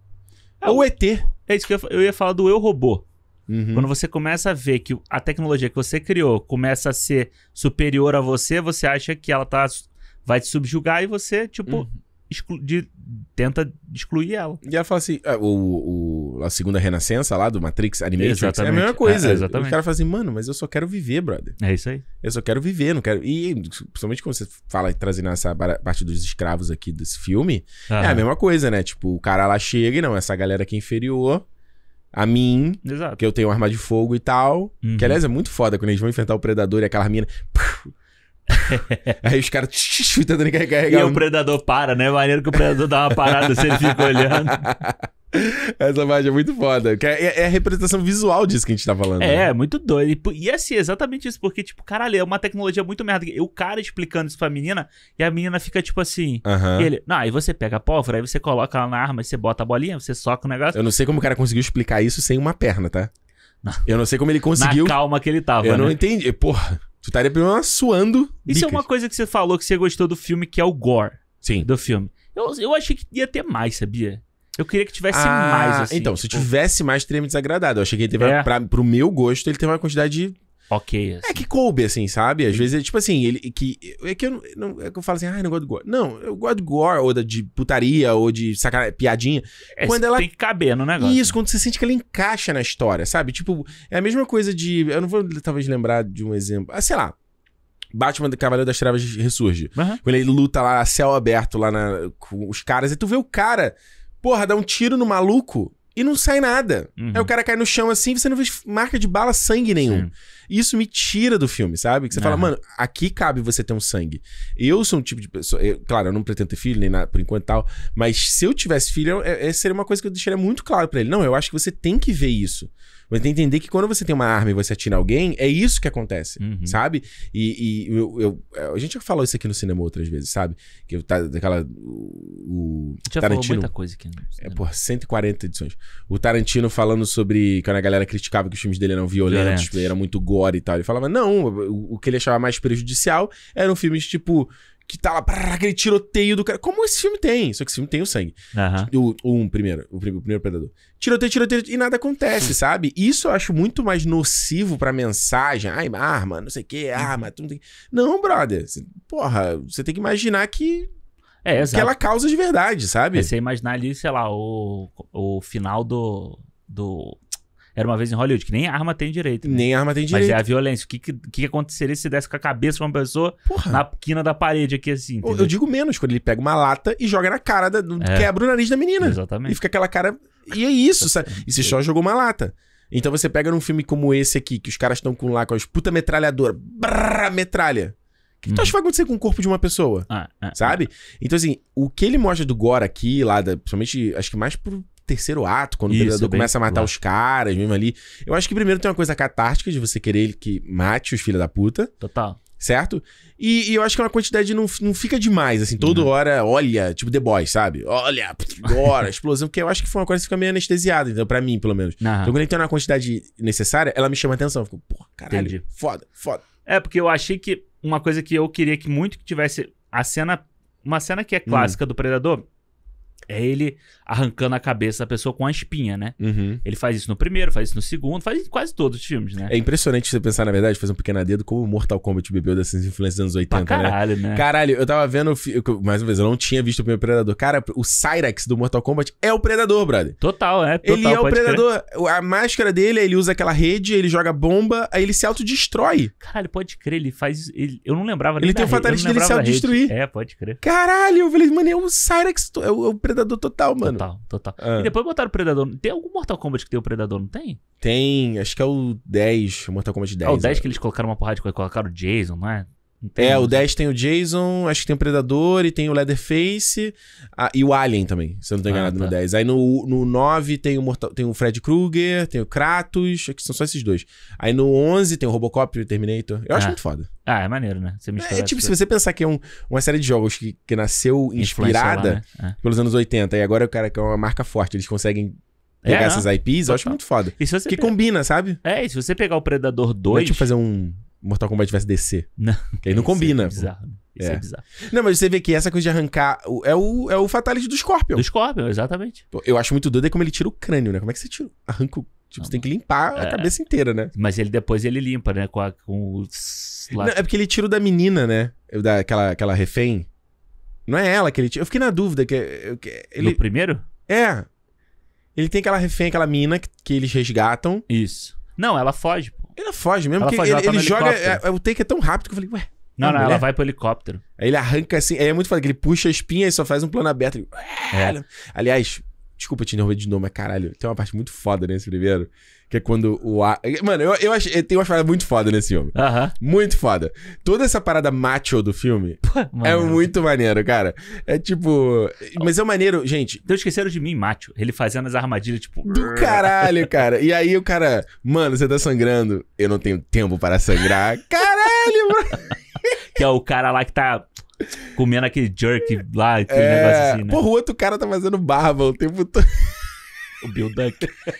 Speaker 1: É, o ET. É isso que eu, eu ia falar do Eu Robô. Uhum. Quando você começa a ver que a tecnologia
Speaker 2: que você criou começa a ser superior a você, você acha que ela tá, vai te subjugar e você, tipo, uhum
Speaker 1: exclu de, tenta excluir ela. E ela fala assim: é, o, o, a segunda renascença lá do Matrix Animatrix exatamente. é a mesma é, coisa. É, exatamente. O cara fala assim, mano, mas eu só quero viver, brother. É isso aí. Eu só quero viver, não quero. E principalmente quando você fala trazendo essa parte dos escravos aqui desse filme, é a mesma coisa, né? Tipo, o cara lá chega e não, essa galera aqui é inferior a mim, Exato. que eu tenho arma de fogo e tal. Uhum. Que aliás é muito foda quando eles vão enfrentar o predador e aquela mina. Aí os caras tentando
Speaker 2: carregar. E um... o predador para, né? Maneiro que o predador dá uma parada, você assim, fica olhando.
Speaker 1: Essa imagem é muito foda. É, é, é a representação visual disso que a gente tá falando. É, né? muito doido. E, e
Speaker 2: assim, é exatamente isso, porque, tipo, caralho, é uma tecnologia muito merda. o cara explicando isso pra menina, e a menina fica tipo assim. ele, não, aí você pega a pólvora, aí você coloca ela na arma, você bota a bolinha, você soca o
Speaker 1: negócio. Eu não sei como o cara conseguiu explicar isso sem uma perna, tá? Não. Eu não sei como ele conseguiu. Na calma que ele tava. Eu né? não entendi. Porra. Tu estaria pelo menos suando. Isso é uma coisa que você falou que você gostou do filme, que é o gore. Sim. Do filme.
Speaker 2: Eu, eu achei que ia ter
Speaker 1: mais, sabia? Eu
Speaker 2: queria que tivesse ah, mais, assim. Então, tipo... se
Speaker 1: tivesse mais, teria me desagradado. Eu achei que ele teve, é. pra, pro meu gosto, ele teve uma quantidade ok. É assim. É que coube, assim, sabe? Às vezes é tipo assim, ele que. É que eu não. É que eu falo assim, ah, não gosto de gore. Não, eu gosto de gore, ou de putaria, ou de sacanagem, piadinha. É, quando ela... Tem que caber no negócio. Isso, quando você sente que ela encaixa na história, sabe? Tipo, é a mesma coisa de. Eu não vou talvez lembrar de um exemplo. Ah, sei lá. Batman Cavaleiro das Trevas ressurge. Uhum. Quando ele luta lá, céu aberto, lá na, com os caras, e tu vê o cara, porra, dá um tiro no maluco e não sai nada. Uhum. Aí o cara cai no chão assim, você não vê marca de bala, sangue nenhum. Sim. Isso me tira do filme, sabe? Que você uhum. fala, mano, aqui cabe você ter um sangue. Eu sou um tipo de pessoa. Eu, claro, eu não pretendo ter filho, nem nada por enquanto tal. Mas se eu tivesse filho, eu, é, é, seria uma coisa que eu deixaria muito claro para ele. Não, eu acho que você tem que ver isso. Você tem que entender que quando você tem uma arma e você atira alguém, é isso que acontece, uhum. sabe? E, e eu, eu, é, a gente já falou isso aqui no cinema outras vezes, sabe? Que eu, tá, daquela. O, o Tarantino. muita coisa aqui. É, por 140 edições. O Tarantino falando sobre. Quando a galera criticava que os filmes dele eram violentos, Violento. era muito gordo gore e tal. Ele falava, não, o que ele achava mais prejudicial era filme de, tipo que tá lá, brrr, aquele tiroteio do cara. Como esse filme tem? Só que esse filme tem o sangue. Uhum. O, o, um primeiro, o primeiro, o primeiro predador. Tiroteio, tiroteio, e nada acontece, sabe? Isso eu acho muito mais nocivo pra mensagem. Ai, arma, não sei o uhum. que, arma, tudo. Tem... Não, brother. Porra, você tem que imaginar que. É, exato. Que ela causa
Speaker 2: de verdade, sabe? É, você imaginar ali, sei lá, o, o final do. do era uma vez em Hollywood, que nem arma tem direito. Né? Nem arma tem direito. Mas é a violência. O que, que, que aconteceria se desse com a cabeça de uma pessoa Porra. na quina da parede aqui, assim? Eu
Speaker 1: digo menos, quando ele pega uma lata e joga na cara, da, é. quebra o nariz da menina. Exatamente. E fica aquela cara... E é isso, sabe? E se só jogou uma lata. Então você pega num filme como esse aqui, que os caras estão com lá com as puta metralhadora, brrr, metralha. O que, tu uhum. acha que vai acontecer com o corpo de uma pessoa? Ah, ah, sabe? Ah. Então, assim, o que ele mostra do gore aqui, lá, da, principalmente, acho que mais pro terceiro ato, quando Isso, o predador é começa a matar os caras mesmo ali. Eu acho que primeiro tem uma coisa catártica de você querer que mate os filhos da puta. Total. Certo? E, e, eu acho que é uma quantidade não, não fica demais, assim, toda uhum. hora, olha, tipo The Boys, sabe? Olha, bora, explosão, porque eu acho que foi uma coisa que fica meio anestesiada, então, pra mim, pelo menos. Uhum. Então, quando ele tem uma quantidade necessária, ela me chama atenção. Eu fico, pô, caralho, Entendi.
Speaker 2: foda, foda. É, porque eu achei que uma coisa que eu queria que muito que tivesse. A cena. Uma cena que é hum. clássica do Predador é ele arrancando a cabeça da pessoa com a espinha, né? Uhum. Ele faz isso no primeiro, faz isso no segundo, faz isso em quase todos os filmes, né? É
Speaker 1: impressionante você pensar, na verdade, fazer um pequeno dedo como Mortal Kombat bebeu dessas influências dos anos 80, pra né? caralho, né? né? Caralho, eu tava vendo, mais uma vez, eu não tinha visto o primeiro Predador. Cara, o Cyrax do Mortal Kombat é o Predador, brother. Total, é. Total, ele é o Predador. Crer. A máscara dele, ele usa aquela rede, ele joga bomba, aí ele se autodestrói. Caralho,
Speaker 2: pode crer, ele faz... Ele, eu não lembrava nem Ele tem o fatality dele se autodestruir. É, pode crer.
Speaker 1: Caralho, eu falei, mano, é o Cyrax, é o, é o Predador total, mano. Total, total. Ah. E
Speaker 2: depois botaram o Predador.
Speaker 1: Tem algum Mortal Kombat que tem o Predador, não tem? Tem, acho que é o 10, Mortal Kombat 10. É o 10 é. que eles colocaram uma porrada de coisa, colocaram o Jason, não é? Entendi. É, o 10 tem o Jason, acho que tem o Predador e tem o Leatherface a, e o Alien também, se eu não tô ah, enganado, ah, tá. no 10. Aí no, no 9 tem o, Mortal, tem o Fred Krueger, tem o Kratos, que são só esses dois. Aí no 11 tem o Robocop e o Terminator. Eu acho ah. muito foda. Ah, é maneiro, né? Você mistura é, tipo, se você pensar que é um, uma série de jogos que, que nasceu inspirada lá, né? É. pelos anos 80 e agora o cara que é uma marca forte, eles conseguem é, pegar é, essas IPs, eu acho muito foda. que combina, sabe? É, e se você pegar o Predador 2... Deixa eu fazer um... Mortal Kombat vs DC. Não. Que aí não é combina. É bizarro. Né? Isso é. é. bizarro. Não, mas você vê que essa coisa de arrancar é, o, é o Fatality do Scorpion. Do Scorpion, exatamente. Pô, eu acho muito doido é como ele tira o crânio, né? Como é que você tira? Arranca o. Tipo, você ah, tem que limpar é. a cabeça inteira, né? Mas ele depois ele limpa, né? Com, a, com Não, é porque ele tira o da menina, né? Da, aquela, aquela refém. Não é ela que ele tira. Eu fiquei na dúvida. Que, que ele... No primeiro? É. Ele tem aquela refém, aquela mina que, que eles resgatam. Isso. Não, ela foge, pô. Ela foge mesmo, ela porque foge, ele, tá ele joga. É, é, o take é tão rápido que eu falei, ué. Não, não, ela vai pro helicóptero. Aí ele arranca assim, aí é muito foda, que ele puxa a espinha e só faz um plano aberto. é. Aliás, Desculpa te interromper de novo, mas caralho, tem uma parte muito foda nesse primeiro. Que é quando o. A... Mano, eu, eu achei. Tem uma parada muito foda nesse filme. Uh -huh. Muito foda. Toda essa parada macho do filme Pô, é muito maneiro, cara. É tipo. Mas é maneiro, gente. Então esqueceram de mim, macho. Ele fazendo as armadilhas, tipo. Do caralho, cara. E aí o cara. Mano, você tá sangrando. Eu não tenho tempo para sangrar. Caralho, mano. que é o cara lá que tá comendo aquele
Speaker 2: jerk lá, aquele é... negócio assim, né? Porra, o
Speaker 1: outro cara tá fazendo barba o tempo todo.
Speaker 2: O Bill Duck.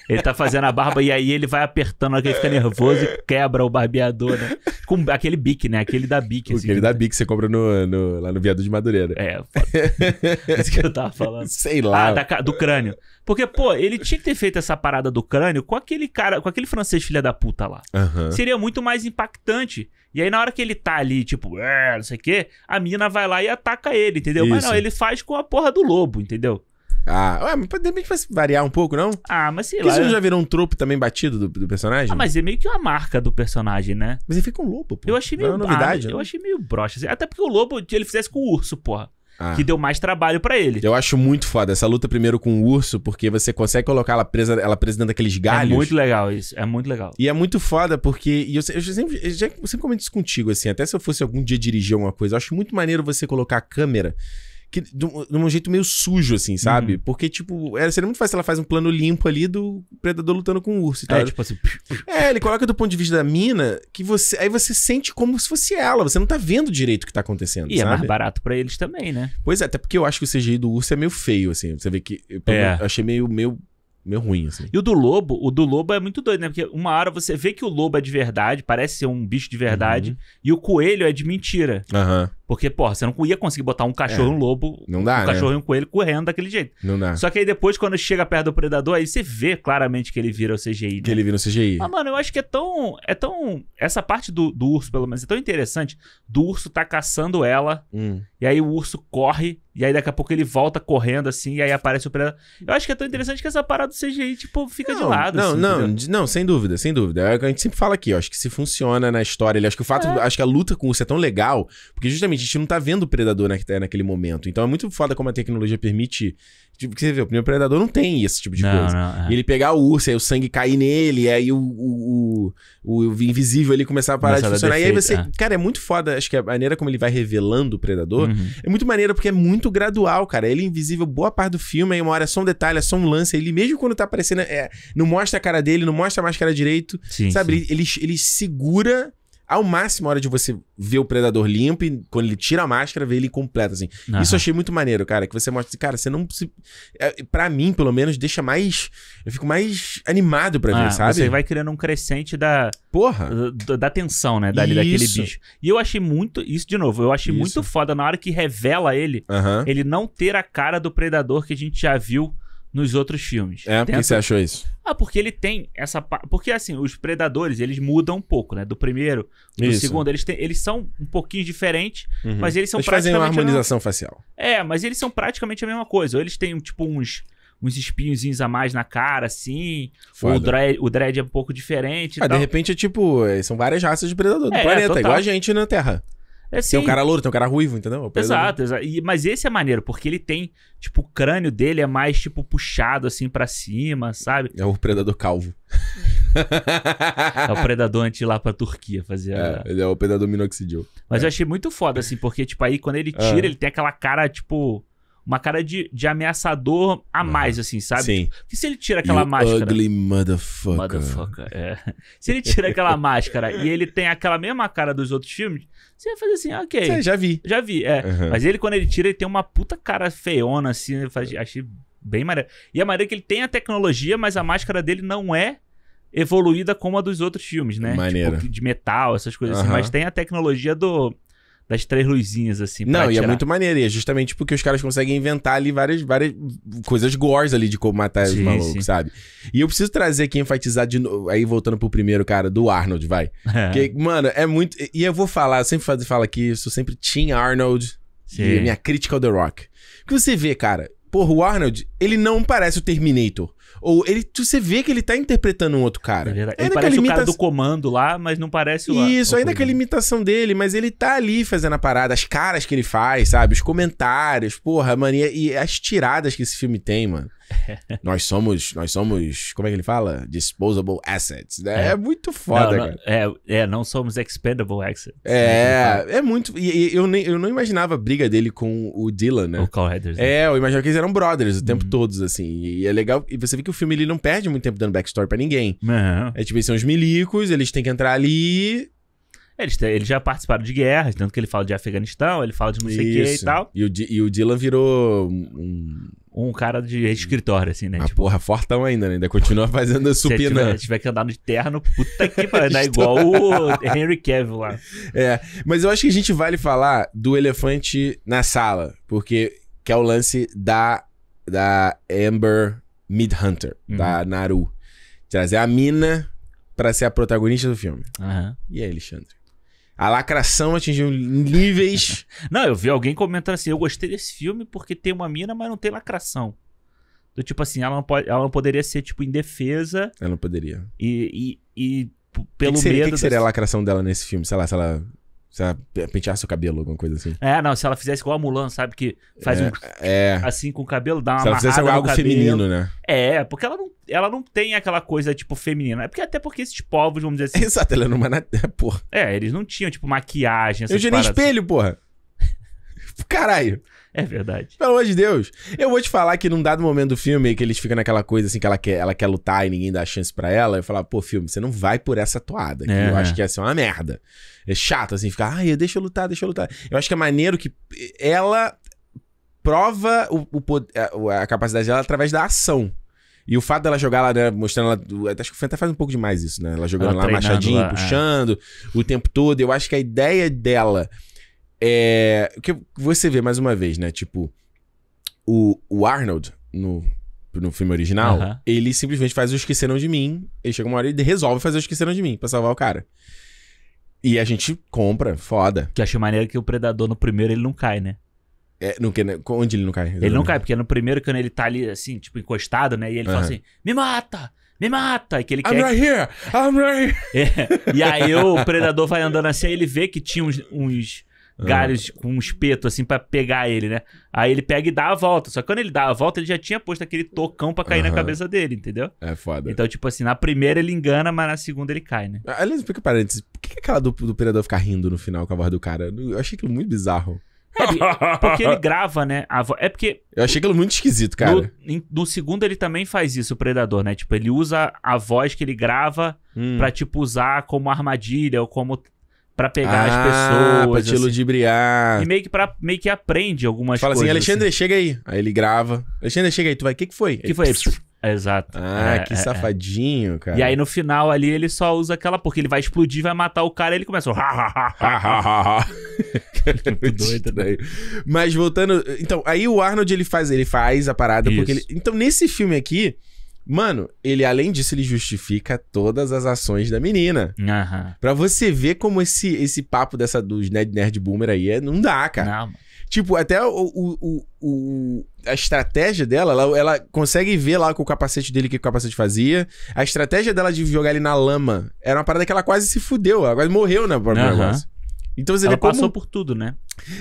Speaker 2: Ele tá fazendo a barba e aí ele vai apertando, na que ele fica nervoso e quebra o barbeador, né? Com aquele bique, né? Aquele da bique. Assim, aquele né? da bique que você compra no, no, lá no viado de Madureira. É, foda. isso que eu tava falando. Sei lá. Ah, da, do crânio. Porque, pô, ele tinha que ter feito essa parada do crânio com aquele cara, com aquele francês filha da puta lá. Uhum. Seria muito mais impactante. E aí, na hora que ele tá ali, tipo, é, não sei o quê, a mina vai lá e ataca ele, entendeu? Mas não, ele
Speaker 1: faz com a porra do lobo, entendeu? Ah, ué, mas de repente vai variar um pouco, não?
Speaker 2: Ah, mas sei Porque lá. Isso já virou um tropo também batido do, do personagem? Ah, mas é meio que uma marca do personagem, né? Mas ele fica um lobo, pô. Eu achei Não meio. é novidade, ah, né? eu achei meio broxa. assim. Até porque o lobo, ele fizesse com o urso, porra.
Speaker 1: Ah. Que deu mais trabalho para ele. Eu acho muito foda essa luta primeiro com o urso, porque você consegue colocar ela presa, ela presa dentro daqueles é galhos. É muito legal isso, é muito legal. E é muito foda porque. E eu, eu, sempre, eu sempre comento isso contigo, assim, até se eu fosse algum dia dirigir alguma coisa, eu acho muito maneiro você colocar a câmera que, de, um, jeito meio sujo, assim, sabe? Uhum. Porque, tipo, era, é, seria muito fácil se ela faz um plano limpo ali do predador lutando com o urso e é, tal. É, tipo assim. É, ele coloca do ponto de vista da mina que você. Aí você sente como se fosse ela. Você não tá vendo direito o que tá acontecendo. E sabe? é mais barato para eles também, né? Pois é, até porque eu acho que o CGI do urso é meio feio, assim. Você vê que. Eu, é. eu achei meio. meio meio ruim, assim. E
Speaker 2: o do lobo, o do lobo é muito doido, né? Porque uma hora você vê que o lobo é de verdade, parece ser um bicho de verdade, uhum. e o coelho é de mentira. Uhum. Porque, porra, você não ia conseguir botar um cachorro e é. um lobo,
Speaker 1: não dá, um né? cachorro e um
Speaker 2: coelho correndo daquele jeito. Não dá. Só que aí depois, quando chega perto do predador, aí você vê claramente que ele vira o CGI. Né? Que ele vira o CGI. Ah, mano, eu acho que é tão. É tão. Essa parte do, do urso, pelo menos, é tão interessante. Do urso tá caçando ela. Hum. E aí o urso corre. E aí daqui a pouco ele volta correndo, assim, e aí aparece o predador. Eu acho que é tão interessante que essa parada do CGI, tipo, fica não, de lado. Não, assim,
Speaker 1: não, não, sem dúvida, sem dúvida. É o que a gente sempre fala aqui, eu acho que se funciona na história. Ele, acho que o fato. É. Acho que a luta com o urso é tão legal, porque justamente exatamente, a gente não tá vendo o predador é, naquele momento. Então é muito foda como a tecnologia permite. Tipo, que você vê, o primeiro predador não tem esse tipo de não, coisa. Não, é. Ele pegar o urso, aí o sangue cair nele, aí o, o, o, o invisível ele começar a parar Começava de funcionar. Defeito, e aí você. É. Cara, é muito foda. Acho que a maneira como ele vai revelando o predador uhum. é muito maneira porque é muito gradual, cara. Ele é invisível boa parte do filme, aí uma hora é só um detalhe, é só um lance. Ele mesmo quando tá aparecendo, é, não mostra a cara dele, não mostra a máscara direito. Sim, sabe? Sim. Ele, ele, ele segura ao máximo a hora de você ver o predador limpo e quando ele tira a máscara, ver ele completo, assim. Uhum. Isso eu achei muito maneiro, cara. Que você mostra assim, cara, você não. Se... É, para mim, pelo menos, deixa mais. Eu fico mais animado pra ver, ah, sabe? Você vai criando um crescente da. Porra! Da, da
Speaker 2: tensão, né? Dali, daquele bicho. E eu achei muito. Isso, de novo, eu achei isso. muito foda na hora que revela ele, uhum. ele não ter a cara do predador que a gente já viu nos outros filmes. É, por que você achou isso? Ah, porque ele tem essa. Porque, assim, os predadores, eles mudam um pouco, né? Do primeiro, do isso. segundo. Eles, têm, eles são um pouquinho diferentes, uhum. mas eles são eles praticamente. Eles fazem uma harmonização mesma... facial. É, mas eles são praticamente a mesma coisa. Ou eles têm, tipo, uns uns espinhozinhos a mais na cara, assim. O dread, o dread é um pouco diferente. Ah, de repente
Speaker 1: é tipo, é, são várias raças de predador do é, planeta, é, igual a gente na Terra.
Speaker 2: É Tem um cara louro, tem um
Speaker 1: cara ruivo, entendeu? Exato,
Speaker 2: exato. E, mas esse é maneiro, porque ele tem, tipo, o crânio dele é mais, tipo, puxado assim para cima, sabe? É o predador calvo. é o predador antes de ir lá pra Turquia fazer.
Speaker 1: É, a... ele é o predador minoxidil. Mas é.
Speaker 2: eu achei muito foda, assim, porque, tipo, aí quando ele ah. tira, é. ele tem aquela cara, tipo uma cara de, de ameaçador a mais, assim, sabe? Sim. Porque se ele tira aquela you máscara. Ugly
Speaker 1: motherfucker. Motherfucker, é. Se ele tira aquela
Speaker 2: máscara e ele tem aquela mesma cara dos outros filmes, você vai fazer assim, ah, ok. Sim, já vi. Já vi, é. Uhum. Mas ele, quando ele tira, ele tem uma puta cara feiona, assim, eu achei bem maneiro. E a maneira que ele tem a tecnologia, mas a máscara dele não é evoluída como a dos outros filmes, né? Maneira. Tipo, de metal, essas coisas uhum. assim. Mas tem a tecnologia do das três luzinhas, assim. Não, e é muito
Speaker 1: maneiro. E é justamente porque os caras conseguem inventar ali várias, várias coisas gores ali de como matar sim, os malucos, sim. sabe? E eu preciso trazer aqui, enfatizar de novo. Aí voltando pro primeiro, cara, do Arnold, vai. É. Porque, mano, é muito. E eu vou falar, eu sempre falo aqui, eu sou sempre Team Arnold. Sim. E minha crítica ao é The Rock. Que você vê, cara, porra, o Arnold, ele não parece o Terminator. Ou ele, você vê que ele tá interpretando um outro cara. Ele, ele parece o cara do
Speaker 2: comando lá, mas não parece o Isso, ainda que
Speaker 1: a imitação dele, mas ele tá ali fazendo a parada, as caras que ele faz, sabe? Os comentários, porra, mano, e as tiradas que esse filme tem, mano. nós somos, nós somos, como é que ele fala? Disposable assets, né? É, é muito foda, não, não, cara. É, é, não somos
Speaker 2: expendable assets. É,
Speaker 1: né, é muito. E, e, eu, nem, eu não imaginava a briga dele com o Dylan, né? O Carl É, eu imaginava que eles eram brothers o tempo todo, uhum. todos, assim. E é legal. E você vê que o filme ele não perde muito tempo dando backstory para ninguém. Não. É tipo, eles são os milicos, eles têm que entrar ali
Speaker 2: eles, eles já participaram de guerras, tanto que ele fala de Afeganistão, ele fala de não sei o que e tal.
Speaker 1: E o, e o Dylan virou um um cara de escritório, assim, né? Ah, tipo, porra, fortão ainda, né? Ainda continua fazendo supina. Se tiver, tiver que andar de terno, puta que pariu, igual o Henry Cavill lá. É, mas eu acho que a gente vale falar do elefante na sala, porque que é o lance da, da Amber Midhunter, uhum. da Naru. Trazer a mina para ser a protagonista do filme. Uhum. E aí, Alexandre?
Speaker 2: A lacração atingiu níveis. não, eu vi alguém comentando assim: eu gostei desse filme porque tem uma mina, mas não tem lacração. Do tipo assim, ela não, pode, ela não poderia ser, tipo, indefesa. Ela não poderia. E, e, e
Speaker 1: pelo que que seria, medo. O que, que seria a lacração dela nesse filme? Sei lá, se ela se ela penteasse o cabelo, alguma coisa assim.
Speaker 2: É, não, se ela fizesse igual a Mulan, sabe? Que faz é, um. É. Assim com o cabelo, dá uma. Se ela fizesse algo feminino, né? É, porque ela não, ela não tem aquela coisa, tipo, feminina. É porque até porque esses povos, vamos dizer assim. Exato, ela é não uma é, porra. É, eles não tinham, tipo, maquiagem. Essas Eu gerei espelho,
Speaker 1: porra. Caralho. É verdade. Pelo amor de Deus. Eu vou te falar que num dado momento do filme que eles ficam naquela coisa assim que ela quer, ela quer lutar e ninguém dá chance para ela. Eu falo, pô, filme, você não vai por essa toada. Que é. eu é. acho que ia ser uma merda é chato, assim, ficar, ai, deixa eu lutar, deixa eu lutar. Eu acho que é maneiro que ela prova o, o a, a capacidade dela através da ação. E o fato dela jogar lá, né, mostrando ela. Acho que o Fenta faz um pouco demais isso, né? Ela jogando ela lá machadinho, lá, é. puxando é. o tempo todo. Eu acho que a ideia dela é. O que você vê mais uma vez, né? Tipo, o, o Arnold, no, no filme original, uh -huh. ele simplesmente faz o Esqueceram de Mim. Ele chega uma hora e resolve fazer o Esqueceram de Mim pra salvar o cara. E a gente compra, foda. Que eu achei maneiro que o predador no primeiro ele não cai, né? É, no
Speaker 2: que, né? onde ele não cai? Ele não cai, porque no primeiro, quando ele tá ali, assim, tipo, encostado, né? E ele fala assim: me mata! Me mata! E que ele I'm quer... right here!
Speaker 1: I'm right
Speaker 2: here! É. E aí o predador vai andando assim, aí ele vê que tinha uns, uns ah. galhos com um espeto, assim, para pegar ele, né? Aí ele pega e dá a volta. Só que quando ele dá a volta, ele já tinha posto aquele tocão pra cair uhum. na cabeça dele, entendeu?
Speaker 1: É foda. Então, tipo assim, na primeira ele engana, mas na segunda ele cai, né? Ah, aliás, fica parênteses. Por que aquela do, do Predador ficar rindo no final com a voz do cara? Eu achei aquilo muito bizarro.
Speaker 2: É, porque ele grava, né? Vo... É porque. Eu
Speaker 1: achei aquilo muito esquisito, cara.
Speaker 2: No, no, segundo, ele também faz isso, o Predador, né? Tipo, ele usa a voz que ele grava hum. pra, tipo, usar como armadilha ou como para pegar ah, as pessoas. Pra te assim. ludibriar. E meio que, pra, meio que aprende algumas Fala assim, coisas. Fala assim, Alexandre,
Speaker 1: assim. chega aí. Aí ele grava. Alexandre, chega aí. Tu vai, o que, que foi? que ele... foi? É, exato. Ah, é, que é, é. safadinho, é. cara. E aí no
Speaker 2: final ali ele só usa aquela. Porque ele vai explodir, vai matar o cara e ele começa.
Speaker 1: Muito doido, né? Mas voltando. Então, aí o Arnold ele faz, ele faz a parada. Isso. porque ele... Então, nesse filme aqui. Mano, ele além disso, ele justifica todas as ações da menina. Uhum. Pra você ver como esse, esse papo dessa dos nerd, nerd boomer aí é, não dá, cara. Não. Tipo, até o, o, o, a estratégia dela, ela, ela, consegue ver lá com o capacete dele o que o capacete fazia. A estratégia dela de jogar ele na lama era uma parada que ela quase se fudeu, ela quase morreu na né, própria uhum. negócio. Então você ela vê como... passou por tudo, né?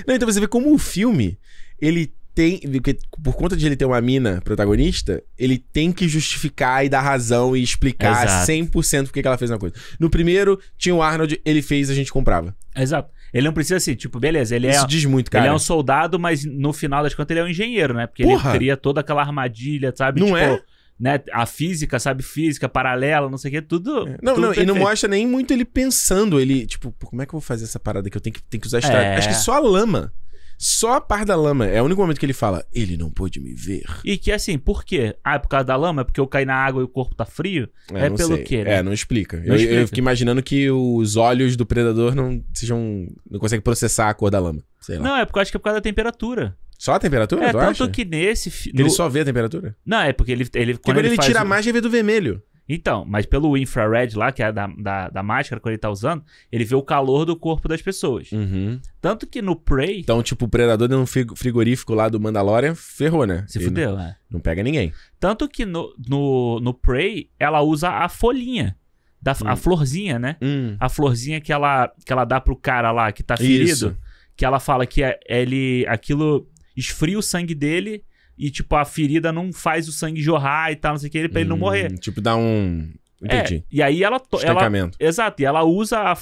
Speaker 1: Não, então você vê como o filme, ele tem. Porque por conta de ele ter uma mina protagonista, ele tem que justificar e dar razão e explicar Exato. 100% porque que ela fez uma coisa. No primeiro, tinha o Arnold, ele fez, a gente comprava. Exato. Ele não precisa assim, tipo, beleza, ele Isso é. diz muito, cara. Ele é um soldado, mas no final
Speaker 2: das contas ele é um engenheiro, né? Porque Porra. ele cria toda aquela armadilha, sabe? Não tipo, é? né? A física, sabe? Física, paralela, não sei o que, tudo. É. Não, tudo não, perfeito. e não mostra
Speaker 1: nem muito ele pensando, ele, tipo, como é que eu vou fazer essa parada que eu tenho que, tenho que usar estrada? É. Acho que só a lama. Só a par da lama. É o único momento que ele fala, ele não pôde me ver. E que assim, por quê? Ah, é por causa da lama? É porque eu caí na água e o corpo tá frio? É, é pelo sei. quê? Né? É, não explica. Não eu, explica. eu fico imaginando que os olhos do predador não sejam. não conseguem processar a cor da lama. Sei lá.
Speaker 2: Não, é porque eu acho que é por causa da temperatura.
Speaker 1: Só a temperatura, é, tu tanto acha? que nesse... No... Ele só vê a temperatura? Não, é porque ele... ele quando, tipo, quando ele, ele tira o... a magia,
Speaker 2: vê do vermelho. Então, mas pelo infrared lá, que é da, da, da máscara que ele tá usando, ele vê o
Speaker 1: calor do corpo das pessoas. Uhum. Tanto que no Prey. Então, tipo, o predador de um frigorífico lá do Mandalorian ferrou, né? Se ele fudeu, não, é. Não pega ninguém. Tanto que no, no, no
Speaker 2: Prey, ela usa a folhinha. Da, hum. A florzinha, né? Hum. A florzinha que ela, que ela dá pro cara lá que tá ferido. Isso. Que ela fala que é, ele. aquilo esfria o sangue dele e, tipo, a ferida não faz o sangue jorrar e tal, não sei o que, pra hum, ele não hum, morrer.
Speaker 1: Tipo, dá um. Entendi. É,
Speaker 2: e aí ela, ela. Exato, e ela usa a,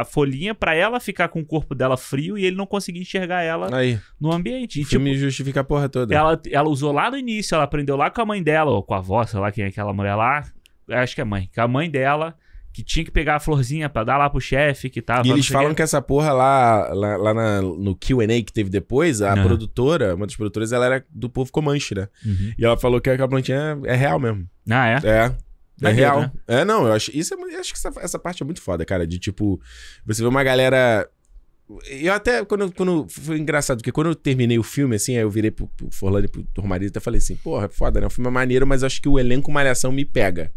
Speaker 2: a folhinha para ela ficar com o corpo dela frio e ele não conseguir enxergar ela aí. no ambiente. E, tipo, me justifica a porra toda. Ela, ela usou lá no início, ela aprendeu lá com a mãe dela, ou com a avó, sei lá quem é aquela mulher lá. Acho que é mãe. Com a mãe dela que tinha que pegar a florzinha pra dar lá pro chefe que tava. E eles falam que
Speaker 1: essa porra lá, lá, lá na, no QA que teve depois, a uhum. produtora, uma das produtoras, ela era do povo Comanche, né? Uhum. E ela falou que aquela plantinha é, real mesmo. Ah, é? É. É real. Né? É, não, eu acho. Isso é, eu acho que essa, essa parte é muito foda, cara. De tipo, você vê uma galera eu até, quando, quando. Foi engraçado, porque quando eu terminei o filme, assim, aí eu virei pro, pro Forlani e pro Tormarido até falei assim: porra, é foda, né? O filme é maneiro, mas acho que o elenco Malhação me pega.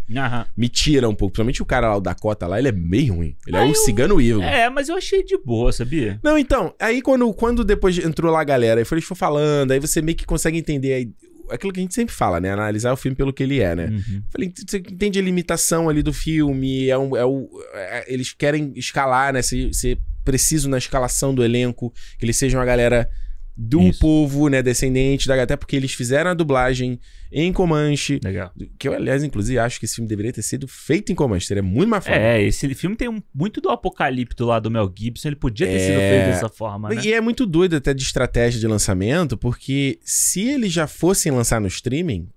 Speaker 1: Me tira um pouco. Principalmente o cara lá, o Dakota lá, ele é meio ruim. Ele é ah, o um eu- cigano evil. É,
Speaker 2: mas eu achei de boa, sabia?
Speaker 1: Não, então, aí quando, quando depois entrou lá a galera, e foi eles foram falando, aí você meio que consegue entender aí, aquilo que a gente sempre fala, né? Analisar o filme pelo que ele é, né? Uhum. Falei, você entende a limitação ali do filme, é um, é o, é- eles querem escalar, né? Você preciso na escalação do elenco, que eles sejam a galera do Isso. povo, né, descendente da até porque eles fizeram a dublagem em Comanche. Legal. Que eu, aliás, inclusive, acho que esse filme deveria ter sido feito em Comanche, seria muito mais foda. É, esse filme tem um, muito do apocalipto lá do Mel Gibson, ele podia ter é... sido feito é. dessa forma, né? E é muito doido até de estratégia de lançamento, porque se eles já fossem lançar no streaming,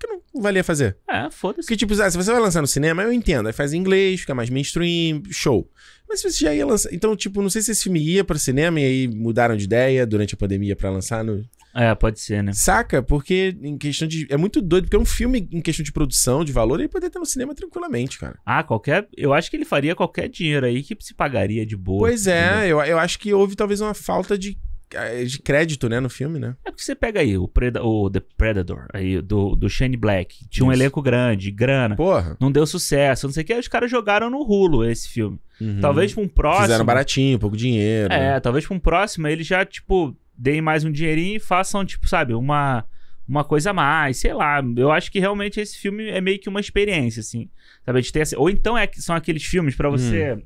Speaker 1: que não valia fazer? É, foda-se. Porque, tipo, ah, se você vai lançar no cinema, eu entendo. Aí faz em inglês, fica mais mainstream, show. Mas você já ia lançar. Então, tipo, não sei se esse filme ia para cinema e aí mudaram de ideia durante a pandemia para lançar no. É, pode ser, né? Saca? Porque em questão de. É muito doido, porque é um filme em questão de produção, de valor, ele poderia estar no cinema tranquilamente,
Speaker 2: cara. Ah, qualquer. Eu acho que ele faria qualquer dinheiro aí que se pagaria de boa. Pois é, eu,
Speaker 1: eu acho que houve talvez uma falta de é de crédito, né, no filme, né? É porque
Speaker 2: você pega aí o, Preda o The Predator, aí, do, do Shane Black. Tinha um elenco grande, grana. Porra. Não deu sucesso, não sei o que. Aí os caras jogaram no rulo esse filme. Uhum. Talvez pra um próximo. Fizeram baratinho,
Speaker 1: pouco dinheiro. É, né?
Speaker 2: talvez pra um próximo ele já, tipo, deem mais um dinheirinho e façam, tipo, sabe, uma uma coisa a mais, sei lá. Eu acho que realmente esse filme é meio que uma experiência, assim. Sabe, a gente tem essa... Ou então é, são aqueles filmes para você hum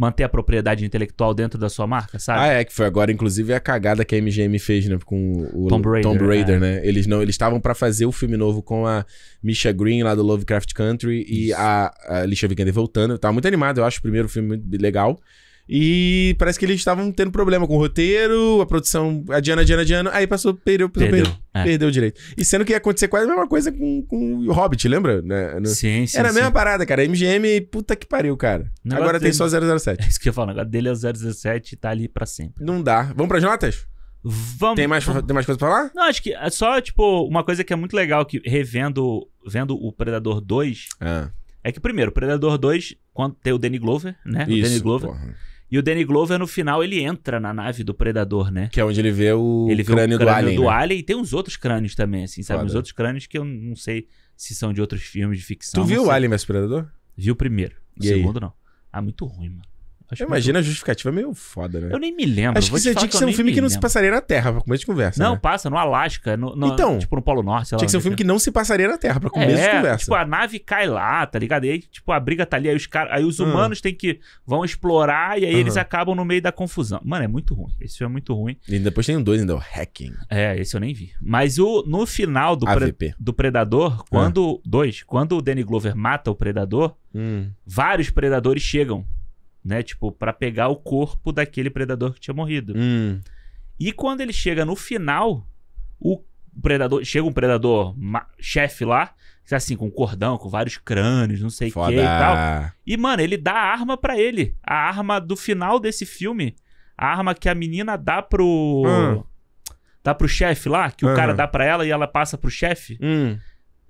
Speaker 2: manter a propriedade intelectual dentro da sua marca, sabe? Ah, é,
Speaker 1: que foi agora, inclusive, a cagada que a MGM fez, né? Com o Tomb Raider, Tomb Raider é. né? Eles não, eles estavam para fazer o filme novo com a Misha Green lá do Lovecraft Country e a, a Alicia Vikander voltando. Eu tava muito animado, eu acho o primeiro filme legal. E parece que eles estavam tendo problema com o roteiro, a produção adiando, adiando, adiando. Aí passou, perdeu, perdeu. Perdeu, é. perdeu direito. E sendo que ia acontecer quase a mesma coisa com, com o Hobbit, lembra? Né? No... Sim, sim. Era a sim. mesma parada, cara. MGM, puta que pariu, cara. Agora tem só 007. É isso que eu falo, o negócio dele é o 007 e tá ali pra sempre. Não dá. Vamos pras notas? Vamos. Tem mais, tem
Speaker 2: mais coisa pra falar? Não, acho que é só, tipo, uma coisa que é muito legal, que revendo vendo o Predador 2, ah. é que, primeiro, o Predador 2, quando tem o Danny Glover, né? Isso, o Danny Glover. Porra. E o Danny Glover, no final, ele entra na nave do Predador, né? Que é onde ele vê o, ele vê crânio, o crânio do Alien. Do né? Alien e tem uns outros crânios também, assim, sabe? Foda. Uns outros crânios que eu não sei se são de outros filmes de ficção. Tu viu o Alien vs Predador? Vi o primeiro. O e segundo, aí? não. Ah, muito ruim, mano.
Speaker 1: Acho Imagina a justificativa é meio foda, né? Eu nem me lembro. Acho que você tinha que ser um filme que não se passaria na Terra,
Speaker 2: pra começo de conversa. Não, né? passa no Alasca, no, no, então, tipo no
Speaker 1: Polo Norte. Sei tinha que ser um filme que não se passaria na Terra, pra é, começo é, de conversa. Tipo, a
Speaker 2: nave cai lá, tá ligado? E aí, tipo, a briga tá ali, aí os, car... aí os ah. humanos hum. têm que. vão explorar e aí uhum. eles acabam no meio da confusão. Mano, é muito ruim. Esse filme é muito ruim. E depois tem um dois ainda, o Hacking. É, esse eu nem vi. Mas o, no final do, pre... do Predador, quando. Ah. Dois, quando o Danny Glover mata o Predador, hum. vários predadores chegam né? Tipo, para pegar o corpo daquele predador que tinha morrido. Hum. E quando ele chega no final, o predador, chega um predador chefe lá, tá assim, com um cordão, com vários crânios, não sei o que e tal. E, mano, ele dá a arma para ele. A arma do final desse filme, a arma que a menina dá pro. Hum. Dá pro chefe lá, que o cara hum. dá pra ela e ela passa pro chefe. Hum.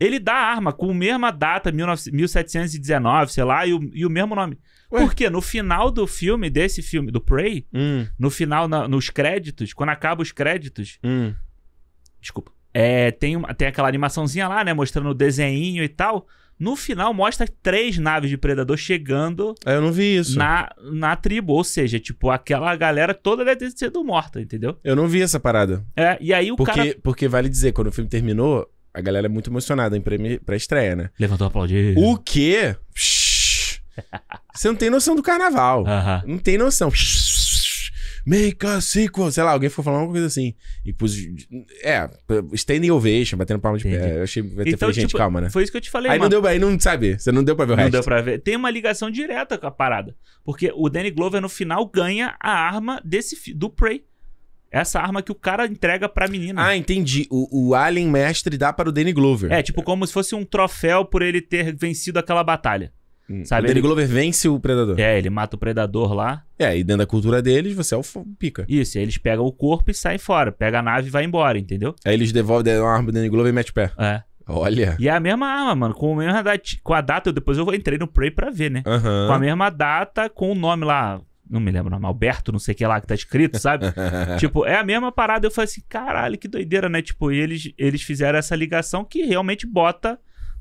Speaker 2: Ele dá a arma com a mesma data, 1719, sei lá, e o, e o mesmo nome. Ué? Porque no final do filme, desse filme, do Prey, hum. no final, na, nos créditos, quando acaba os créditos. Hum. Desculpa. É, tem, uma, tem aquela animaçãozinha lá, né? Mostrando o desenho e tal. No final, mostra três naves de predador chegando. Ah, eu não vi isso. Na, na tribo.
Speaker 1: Ou seja, tipo, aquela galera toda deve ter sido morta, entendeu? Eu não vi essa parada. É, e aí o porque, cara. Porque vale dizer, quando o filme terminou, a galera é muito emocionada em pré-estreia, né? Levantou aplaudir. O quê? Você não tem noção do carnaval. Uh -huh. Não tem noção. Make a sequel. Sei lá, alguém ficou falando alguma coisa assim. E pus. É, standing ovation, batendo palma de Entendi. pé. Eu achei. Até então, falei, gente, tipo, calma, né? Foi isso que eu te falei. Aí mano. não deu pra. Aí não sabe. Você não deu pra ver o não resto. Não deu pra
Speaker 2: ver. Tem uma ligação direta com a parada. Porque o Danny Glover, no final, ganha a arma desse, do Prey. Essa arma que o cara entrega pra
Speaker 1: menina. Ah, entendi. O, o Alien Mestre dá para o Danny Glover. É,
Speaker 2: tipo, como se fosse um troféu por ele ter vencido aquela batalha. Hum. Sabe, o Danny ele... Glover vence o predador. É,
Speaker 1: ele mata o predador lá.
Speaker 2: É, e dentro da cultura deles, você é o pica. Isso, aí eles pegam o corpo e saem fora. Pega a nave e vai embora, entendeu? Aí eles devolvem
Speaker 1: a arma do Danny Glover e mete o pé. É. Olha.
Speaker 2: E é a mesma arma, mano. Com a mesma data. Com a data, depois eu entrei no Prey pra ver, né? Uhum. Com a mesma data, com o nome lá não me lembro o Alberto, não sei o que lá que tá escrito, sabe? tipo, é a mesma parada. Eu falei assim, caralho, que doideira, né? Tipo, e eles, eles fizeram essa ligação que realmente bota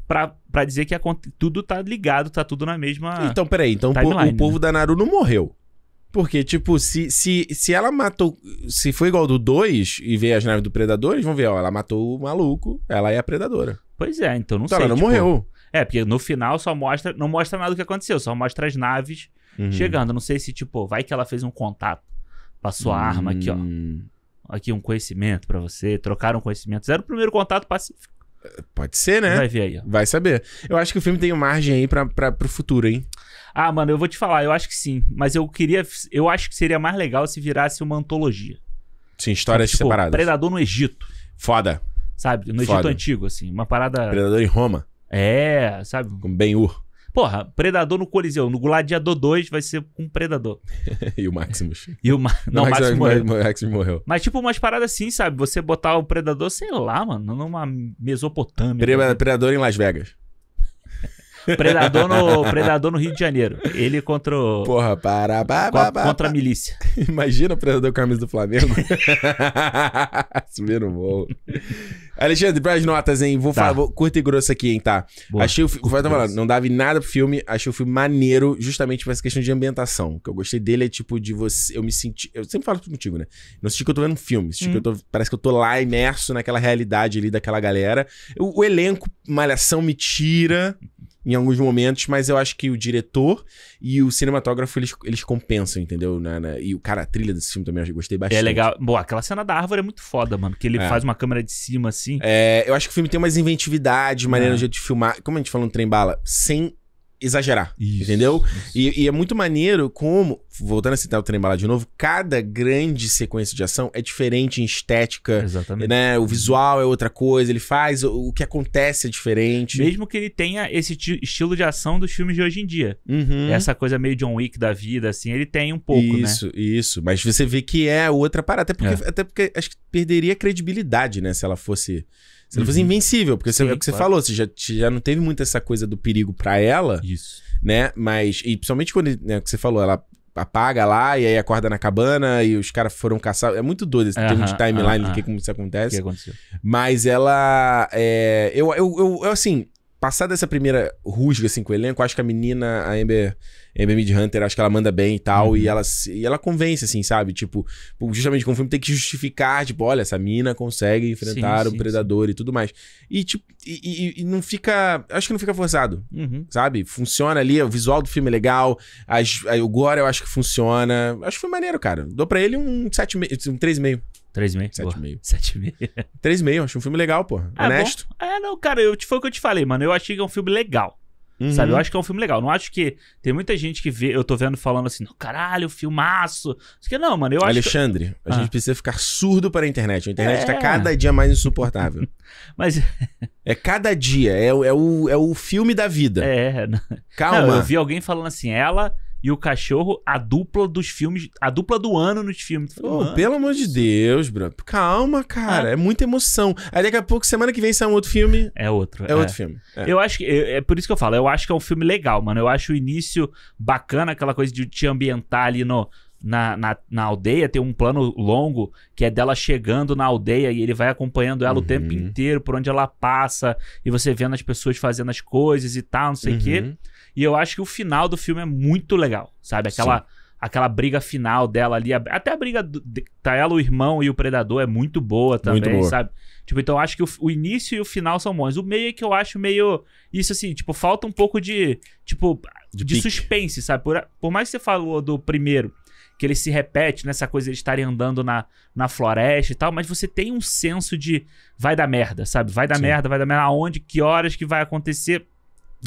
Speaker 2: pra, pra dizer que a, tudo tá ligado, tá tudo na mesma. Então, peraí, então o, o povo né?
Speaker 1: da Naru não morreu. Porque, tipo, se, se, se ela matou. Se foi igual do 2 e ver as naves do Predador, eles vão ver, ó, ela matou o maluco, ela é a predadora. Pois é, então não então sei. Então ela não tipo, morreu.
Speaker 2: É, porque no final só mostra. Não mostra nada do que aconteceu, só mostra as naves uhum. chegando. Não sei se, tipo, vai que ela fez um contato. Passou a uhum. arma aqui, ó. Hum. Aqui um conhecimento para você. Trocaram conhecimento. Zero primeiro contato pacífico. Pode ser, né? Vai ver aí, ó. Vai saber. Eu acho que o filme tem margem aí pra, pra, pro futuro, hein? Ah, mano, eu vou te falar, eu acho que sim. Mas eu queria. Eu acho que seria mais legal se virasse uma antologia.
Speaker 1: Sim, histórias tipo, separadas. Predador
Speaker 2: no Egito. Foda. Sabe? No Foda. Egito Antigo, assim. Uma parada.
Speaker 1: Predador em Roma. É,
Speaker 2: sabe? Com Ben-Hur. Porra, Predador no Coliseu. No Gladiador 2 vai ser com um Predador.
Speaker 1: e o Maximus. E o Ma... Não, o Maximus, Maximus, morreu. Maximus morreu.
Speaker 2: Mas tipo umas paradas assim, sabe? Você botar o Predador, sei lá, mano, numa
Speaker 1: Mesopotâmia. Pre né? Predador em Las Vegas. Predador no, Predador
Speaker 2: no Rio de Janeiro. Ele contra o, Porra, para, ba, ba, ba, contra
Speaker 1: a milícia. Imagina o Predador com a camisa do Flamengo. Subindo o voo. Alexandre, para as notas, hein? Vou tá. falar, vou, curto e grosso aqui, hein, tá? Boa, achei o filme. falando, não dava em nada pro filme, achei o filme maneiro, justamente por essa questão de ambientação. O que eu gostei dele é tipo de você. Eu me senti. Eu sempre falo contigo, né? Não senti que eu tô vendo um filme. Senti hum. que eu tô, hum. parece que eu tô lá imerso naquela realidade ali daquela galera. o elenco, malhação, me tira em alguns momentos, mas eu acho que o diretor e o cinematógrafo, eles, eles compensam, entendeu? Na, na, e o cara, a trilha desse filme também eu gostei é bastante. É legal. Bom, aquela cena da árvore é muito foda, mano, que ele é. faz uma câmera de cima, assim. É, eu acho que o filme tem umas inventividades, maneira é. de filmar. Como a gente falou no Trem Bala, sem exagerar. Isso, entendeu? Isso. E, e, é muito maneiro como, voltando a citar o trem de novo, cada grande sequência de ação é diferente em estética. Exatamente. Né? O visual é outra coisa, ele faz, o, o que acontece é diferente. Mesmo
Speaker 2: que ele tenha esse estilo de ação dos filmes de hoje em dia. Uhum. Essa coisa meio John Wick da vida, assim, ele tem um pouco, isso, né? Isso,
Speaker 1: isso. Mas você vê que é outra parada. Até porque, é. até porque acho que perderia credibilidade, né? Se ela fosse você ela uhum. fosse invencível, porque Sim, você, é o que você falou, você já, já não teve muito essa coisa do perigo para ela. Isso. Né? Mas, e principalmente quando, né, o que você falou, ela apaga lá e aí acorda na cabana e os caras foram caçar. É muito doido esse uh -huh, termo de timeline uh -huh. do que, é como isso acontece. O que aconteceu? Mas ela. É, eu, eu, eu, eu, assim, passada essa primeira rusga assim com o elenco, acho que a menina, a Amber, Amber Mid Hunter, acho que ela manda bem e tal, uhum. e ela e ela convence assim, sabe? Tipo, justamente com o filme tem que justificar, tipo, olha, essa mina consegue enfrentar sim, o predador sim. e tudo mais. E tipo, e, e, e, não fica, acho que não fica forçado, uhum. sabe? Funciona ali, o visual do filme é legal, as, a, o gore eu acho que funciona. Acho que foi maneiro, cara. Dou para ele um 7,5, um 3,5. 3,5? 7,5. 7,5. 3,5, achei um filme legal, pô. É Honesto. Bom. É, não, cara, eu, foi o que eu te falei, mano. Eu achei que é um filme legal.
Speaker 2: Uhum. Sabe? Eu uhum. acho que é um filme legal. Não acho que. Tem muita gente que vê, eu tô vendo falando assim, não, caralho,
Speaker 1: filmaço. Não, mano, eu acho. Alexandre, a ah. gente precisa ficar surdo para a internet. A internet tá é... tá cada dia mais insuportável. Mas. é cada dia. É, é, o, é o filme da vida. É. Calma. Não, eu vi
Speaker 2: alguém falando assim, ela e o cachorro, a dupla dos
Speaker 1: filmes, a dupla do ano nos filmes. Falei, oh, pelo amor de Deus, bro. Calma, cara. Ah. É muita emoção. Aí daqui a pouco, semana que vem, sai um outro filme. É outro. É, é. outro filme. É. Eu acho que. É por
Speaker 2: isso que eu falo, eu acho que é um filme legal, mano. Eu acho o início bacana, aquela coisa de te ambientar ali no. Na, na, na aldeia tem um plano longo que é dela chegando na aldeia e ele vai acompanhando ela uhum. o tempo uhum. inteiro por onde ela passa e você vendo as pessoas fazendo as coisas e tal, não sei o uhum. quê. E eu acho que o final do filme é muito legal, sabe? Aquela. Aquela briga final dela ali, até a briga do, de, tá ela, o irmão e o predador é muito boa também, muito boa. sabe? Tipo, então acho que o, o, início e o final são bons. O meio é que eu acho meio. Isso assim, tipo, falta um pouco de. Tipo, de, de suspense, sabe? Por, por mais que você falou do primeiro, que ele se repete nessa coisa de estarem andando na, na floresta e tal, mas você tem um senso de vai dar merda, sabe? Vai dar Sim. merda, vai dar merda, aonde, que horas que vai acontecer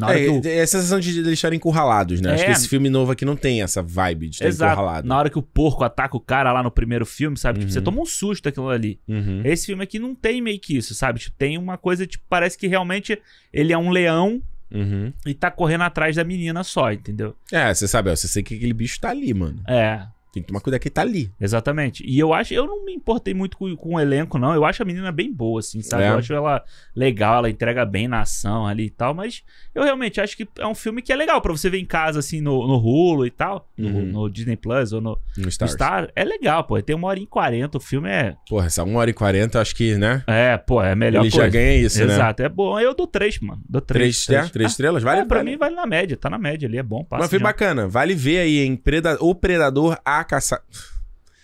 Speaker 1: é, o... É, é, a sensação de deixarem encurralados, né? É. Acho que é. esse filme novo aqui não tem essa vibe de estar Exato. encurralado.
Speaker 2: Na hora que o porco ataca o cara lá no primeiro filme, sabe? Uhum. Tipo, você uhum. toma um susto aquilo ali. Uhum. Esse filme aqui não tem meio que isso, sabe? Tipo, tem uma coisa, tipo, parece que realmente ele é um leão uhum. e tá correndo atrás da menina só, entendeu?
Speaker 1: É, você sabe, ó, você sei que aquele bicho tá ali, mano. É.
Speaker 2: Tem que tomar cuidado que tá ali. Exatamente. E eu acho, eu não me importei muito com, com o elenco, não. Eu acho a menina bem boa, assim, sabe? É. Eu acho ela legal, ela entrega bem na ação ali e tal, mas eu realmente acho que é um filme que é legal para você ver em casa, assim, no, no Hulu e tal, uhum. no, no, Disney Plus ou no, no, Star. É legal, pô. Tem uma hora e quarenta, o filme é.
Speaker 1: Porra, essa uma hora e quarenta, acho que, né? É, pô, é melhor. Ele coisa. já ganha isso, Exato. né? Exato,
Speaker 2: é bom. Eu dou três, mano. Dou três. Três, três. três ah, estrelas? É, vale? É, pra mim vale na média, tá na média ali, é bom. Passa mas foi já.
Speaker 1: bacana. Vale ver aí em preda O Predador A caçar.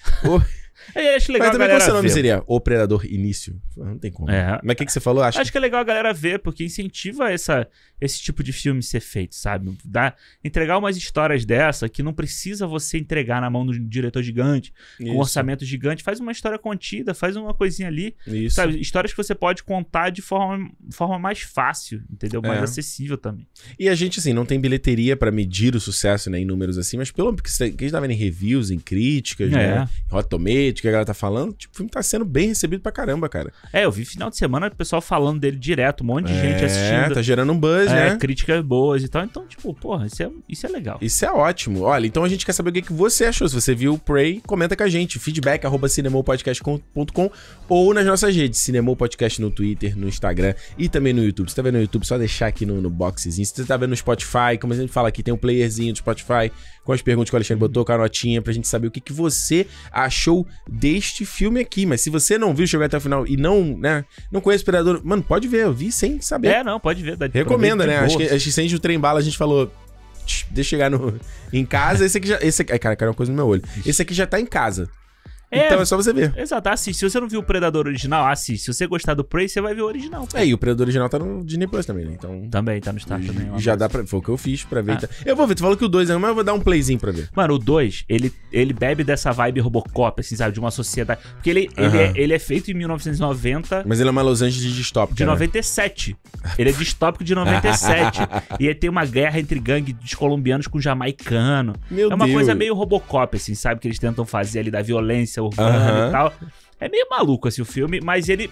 Speaker 1: caça.
Speaker 2: Eu acho legal Mas também qual seu nome seria?
Speaker 1: O Predador Início? Não tem como. É. Mas o que, que você falou? Acho, acho que...
Speaker 2: que... é legal a galera ver, porque incentiva essa, esse tipo de filme ser feito, sabe? Dá, entregar umas histórias dessa que não precisa você entregar na mão do diretor gigante, Isso. com um orçamento gigante. Faz uma história contida, faz uma coisinha ali. Isso. Sabe? Histórias que você pode contar de forma, forma mais fácil, entendeu? Mais é. acessível também.
Speaker 1: E a gente, assim, não tem bilheteria para medir o sucesso né, em números assim, mas pelo que a gente tá vendo em reviews, em críticas, né, é. né? Em Hot o que a galera tá falando, tipo, o filme tá sendo bem recebido pra caramba, cara.
Speaker 2: É, eu vi final de semana o pessoal falando dele direto, um monte de é, gente assistindo. tá gerando um buzz boas, é, né?
Speaker 1: Críticas boas e tal. Então, tipo, porra, isso é, isso é legal. Isso é ótimo. Olha, então a gente quer saber o que, que você achou. Se você viu o Prey, comenta com a gente. Feedback, arroba cinemopodcast.com ou nas nossas redes. Cinemou no Twitter, no Instagram e também no YouTube. Se tá vendo no YouTube, só deixar aqui no, no boxezinho. Se você tá vendo no Spotify, como a gente fala aqui, tem um playerzinho do Spotify com as perguntas que o Alexandre botou, com a notinha, pra gente saber o que, que você achou deste filme aqui. Mas se você não viu, chegou até o final e não, né, não conhece o Predador, mano, pode ver, eu vi sem saber. É, não,
Speaker 2: pode ver. Dá, Recomenda, né? Acho que, acho
Speaker 1: que sem o trem bala a gente falou, deixa eu chegar no, em casa. Esse aqui já. Esse aqui, ai, cara, caiu é uma coisa no meu olho. Esse aqui já tá em casa. É, então é só você ver.
Speaker 2: Exato, assiste. Se você não viu o Predador original, assiste.
Speaker 1: Se você gostar do Prey, você vai ver o original. Cara. É, e o Predador original tá no Disney Plus também, né? Então... Também, tá no Star também. É já dá pra... Foi o que eu fiz pra ver. Ah. Tá... Eu vou ver, tu falou que o 2 é mas eu vou dar um playzinho pra ver. Mano, o 2, ele,
Speaker 2: ele bebe dessa vibe Robocop, assim, sabe? De uma sociedade... Porque ele, uh -huh. ele, é, ele é feito em 1990...
Speaker 1: Mas ele é uma Los Angeles distópica, De
Speaker 2: 97. Né? Ele é distópico de 97. e tem uma guerra entre gangue dos colombianos com jamaicano. Meu deus. é uma Deus. coisa meio Robocop, assim, sabe? Que eles tentam fazer ali da violência violência urbana uhum. e tal. É meio maluco assim o filme, mas ele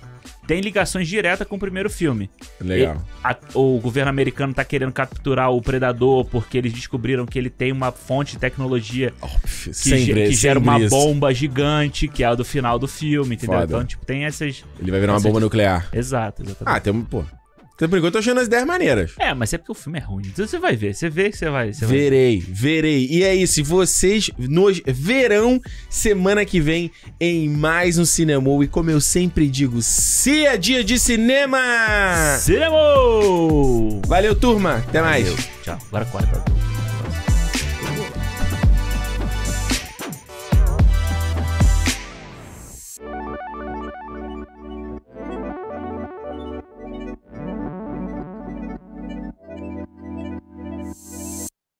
Speaker 2: tem ligações diretas com o primeiro filme. Legal. A, o governo americano tá querendo capturar o predador porque eles descobriram que ele tem uma fonte de tecnologia Óbvio, que, sempre, que gera uma isso. bomba gigante, que é a do final do filme, entendeu? Foda. Então, tipo, tem essas. Ele vai virar uma bomba nuclear. Exato, exatamente. Ah, tem um. Pô, então, por enquanto, eu tô achando as 10 maneiras. É, mas é porque o filme
Speaker 1: é ruim. Então você vai ver. Você vê que você vai. Você verei, vai verei. E é isso. Vocês nos verão semana que vem em mais um Cinema. E como eu sempre digo, se é dia de cinema! Cinema! Valeu, turma. Até mais. Tchau. Agora corre pra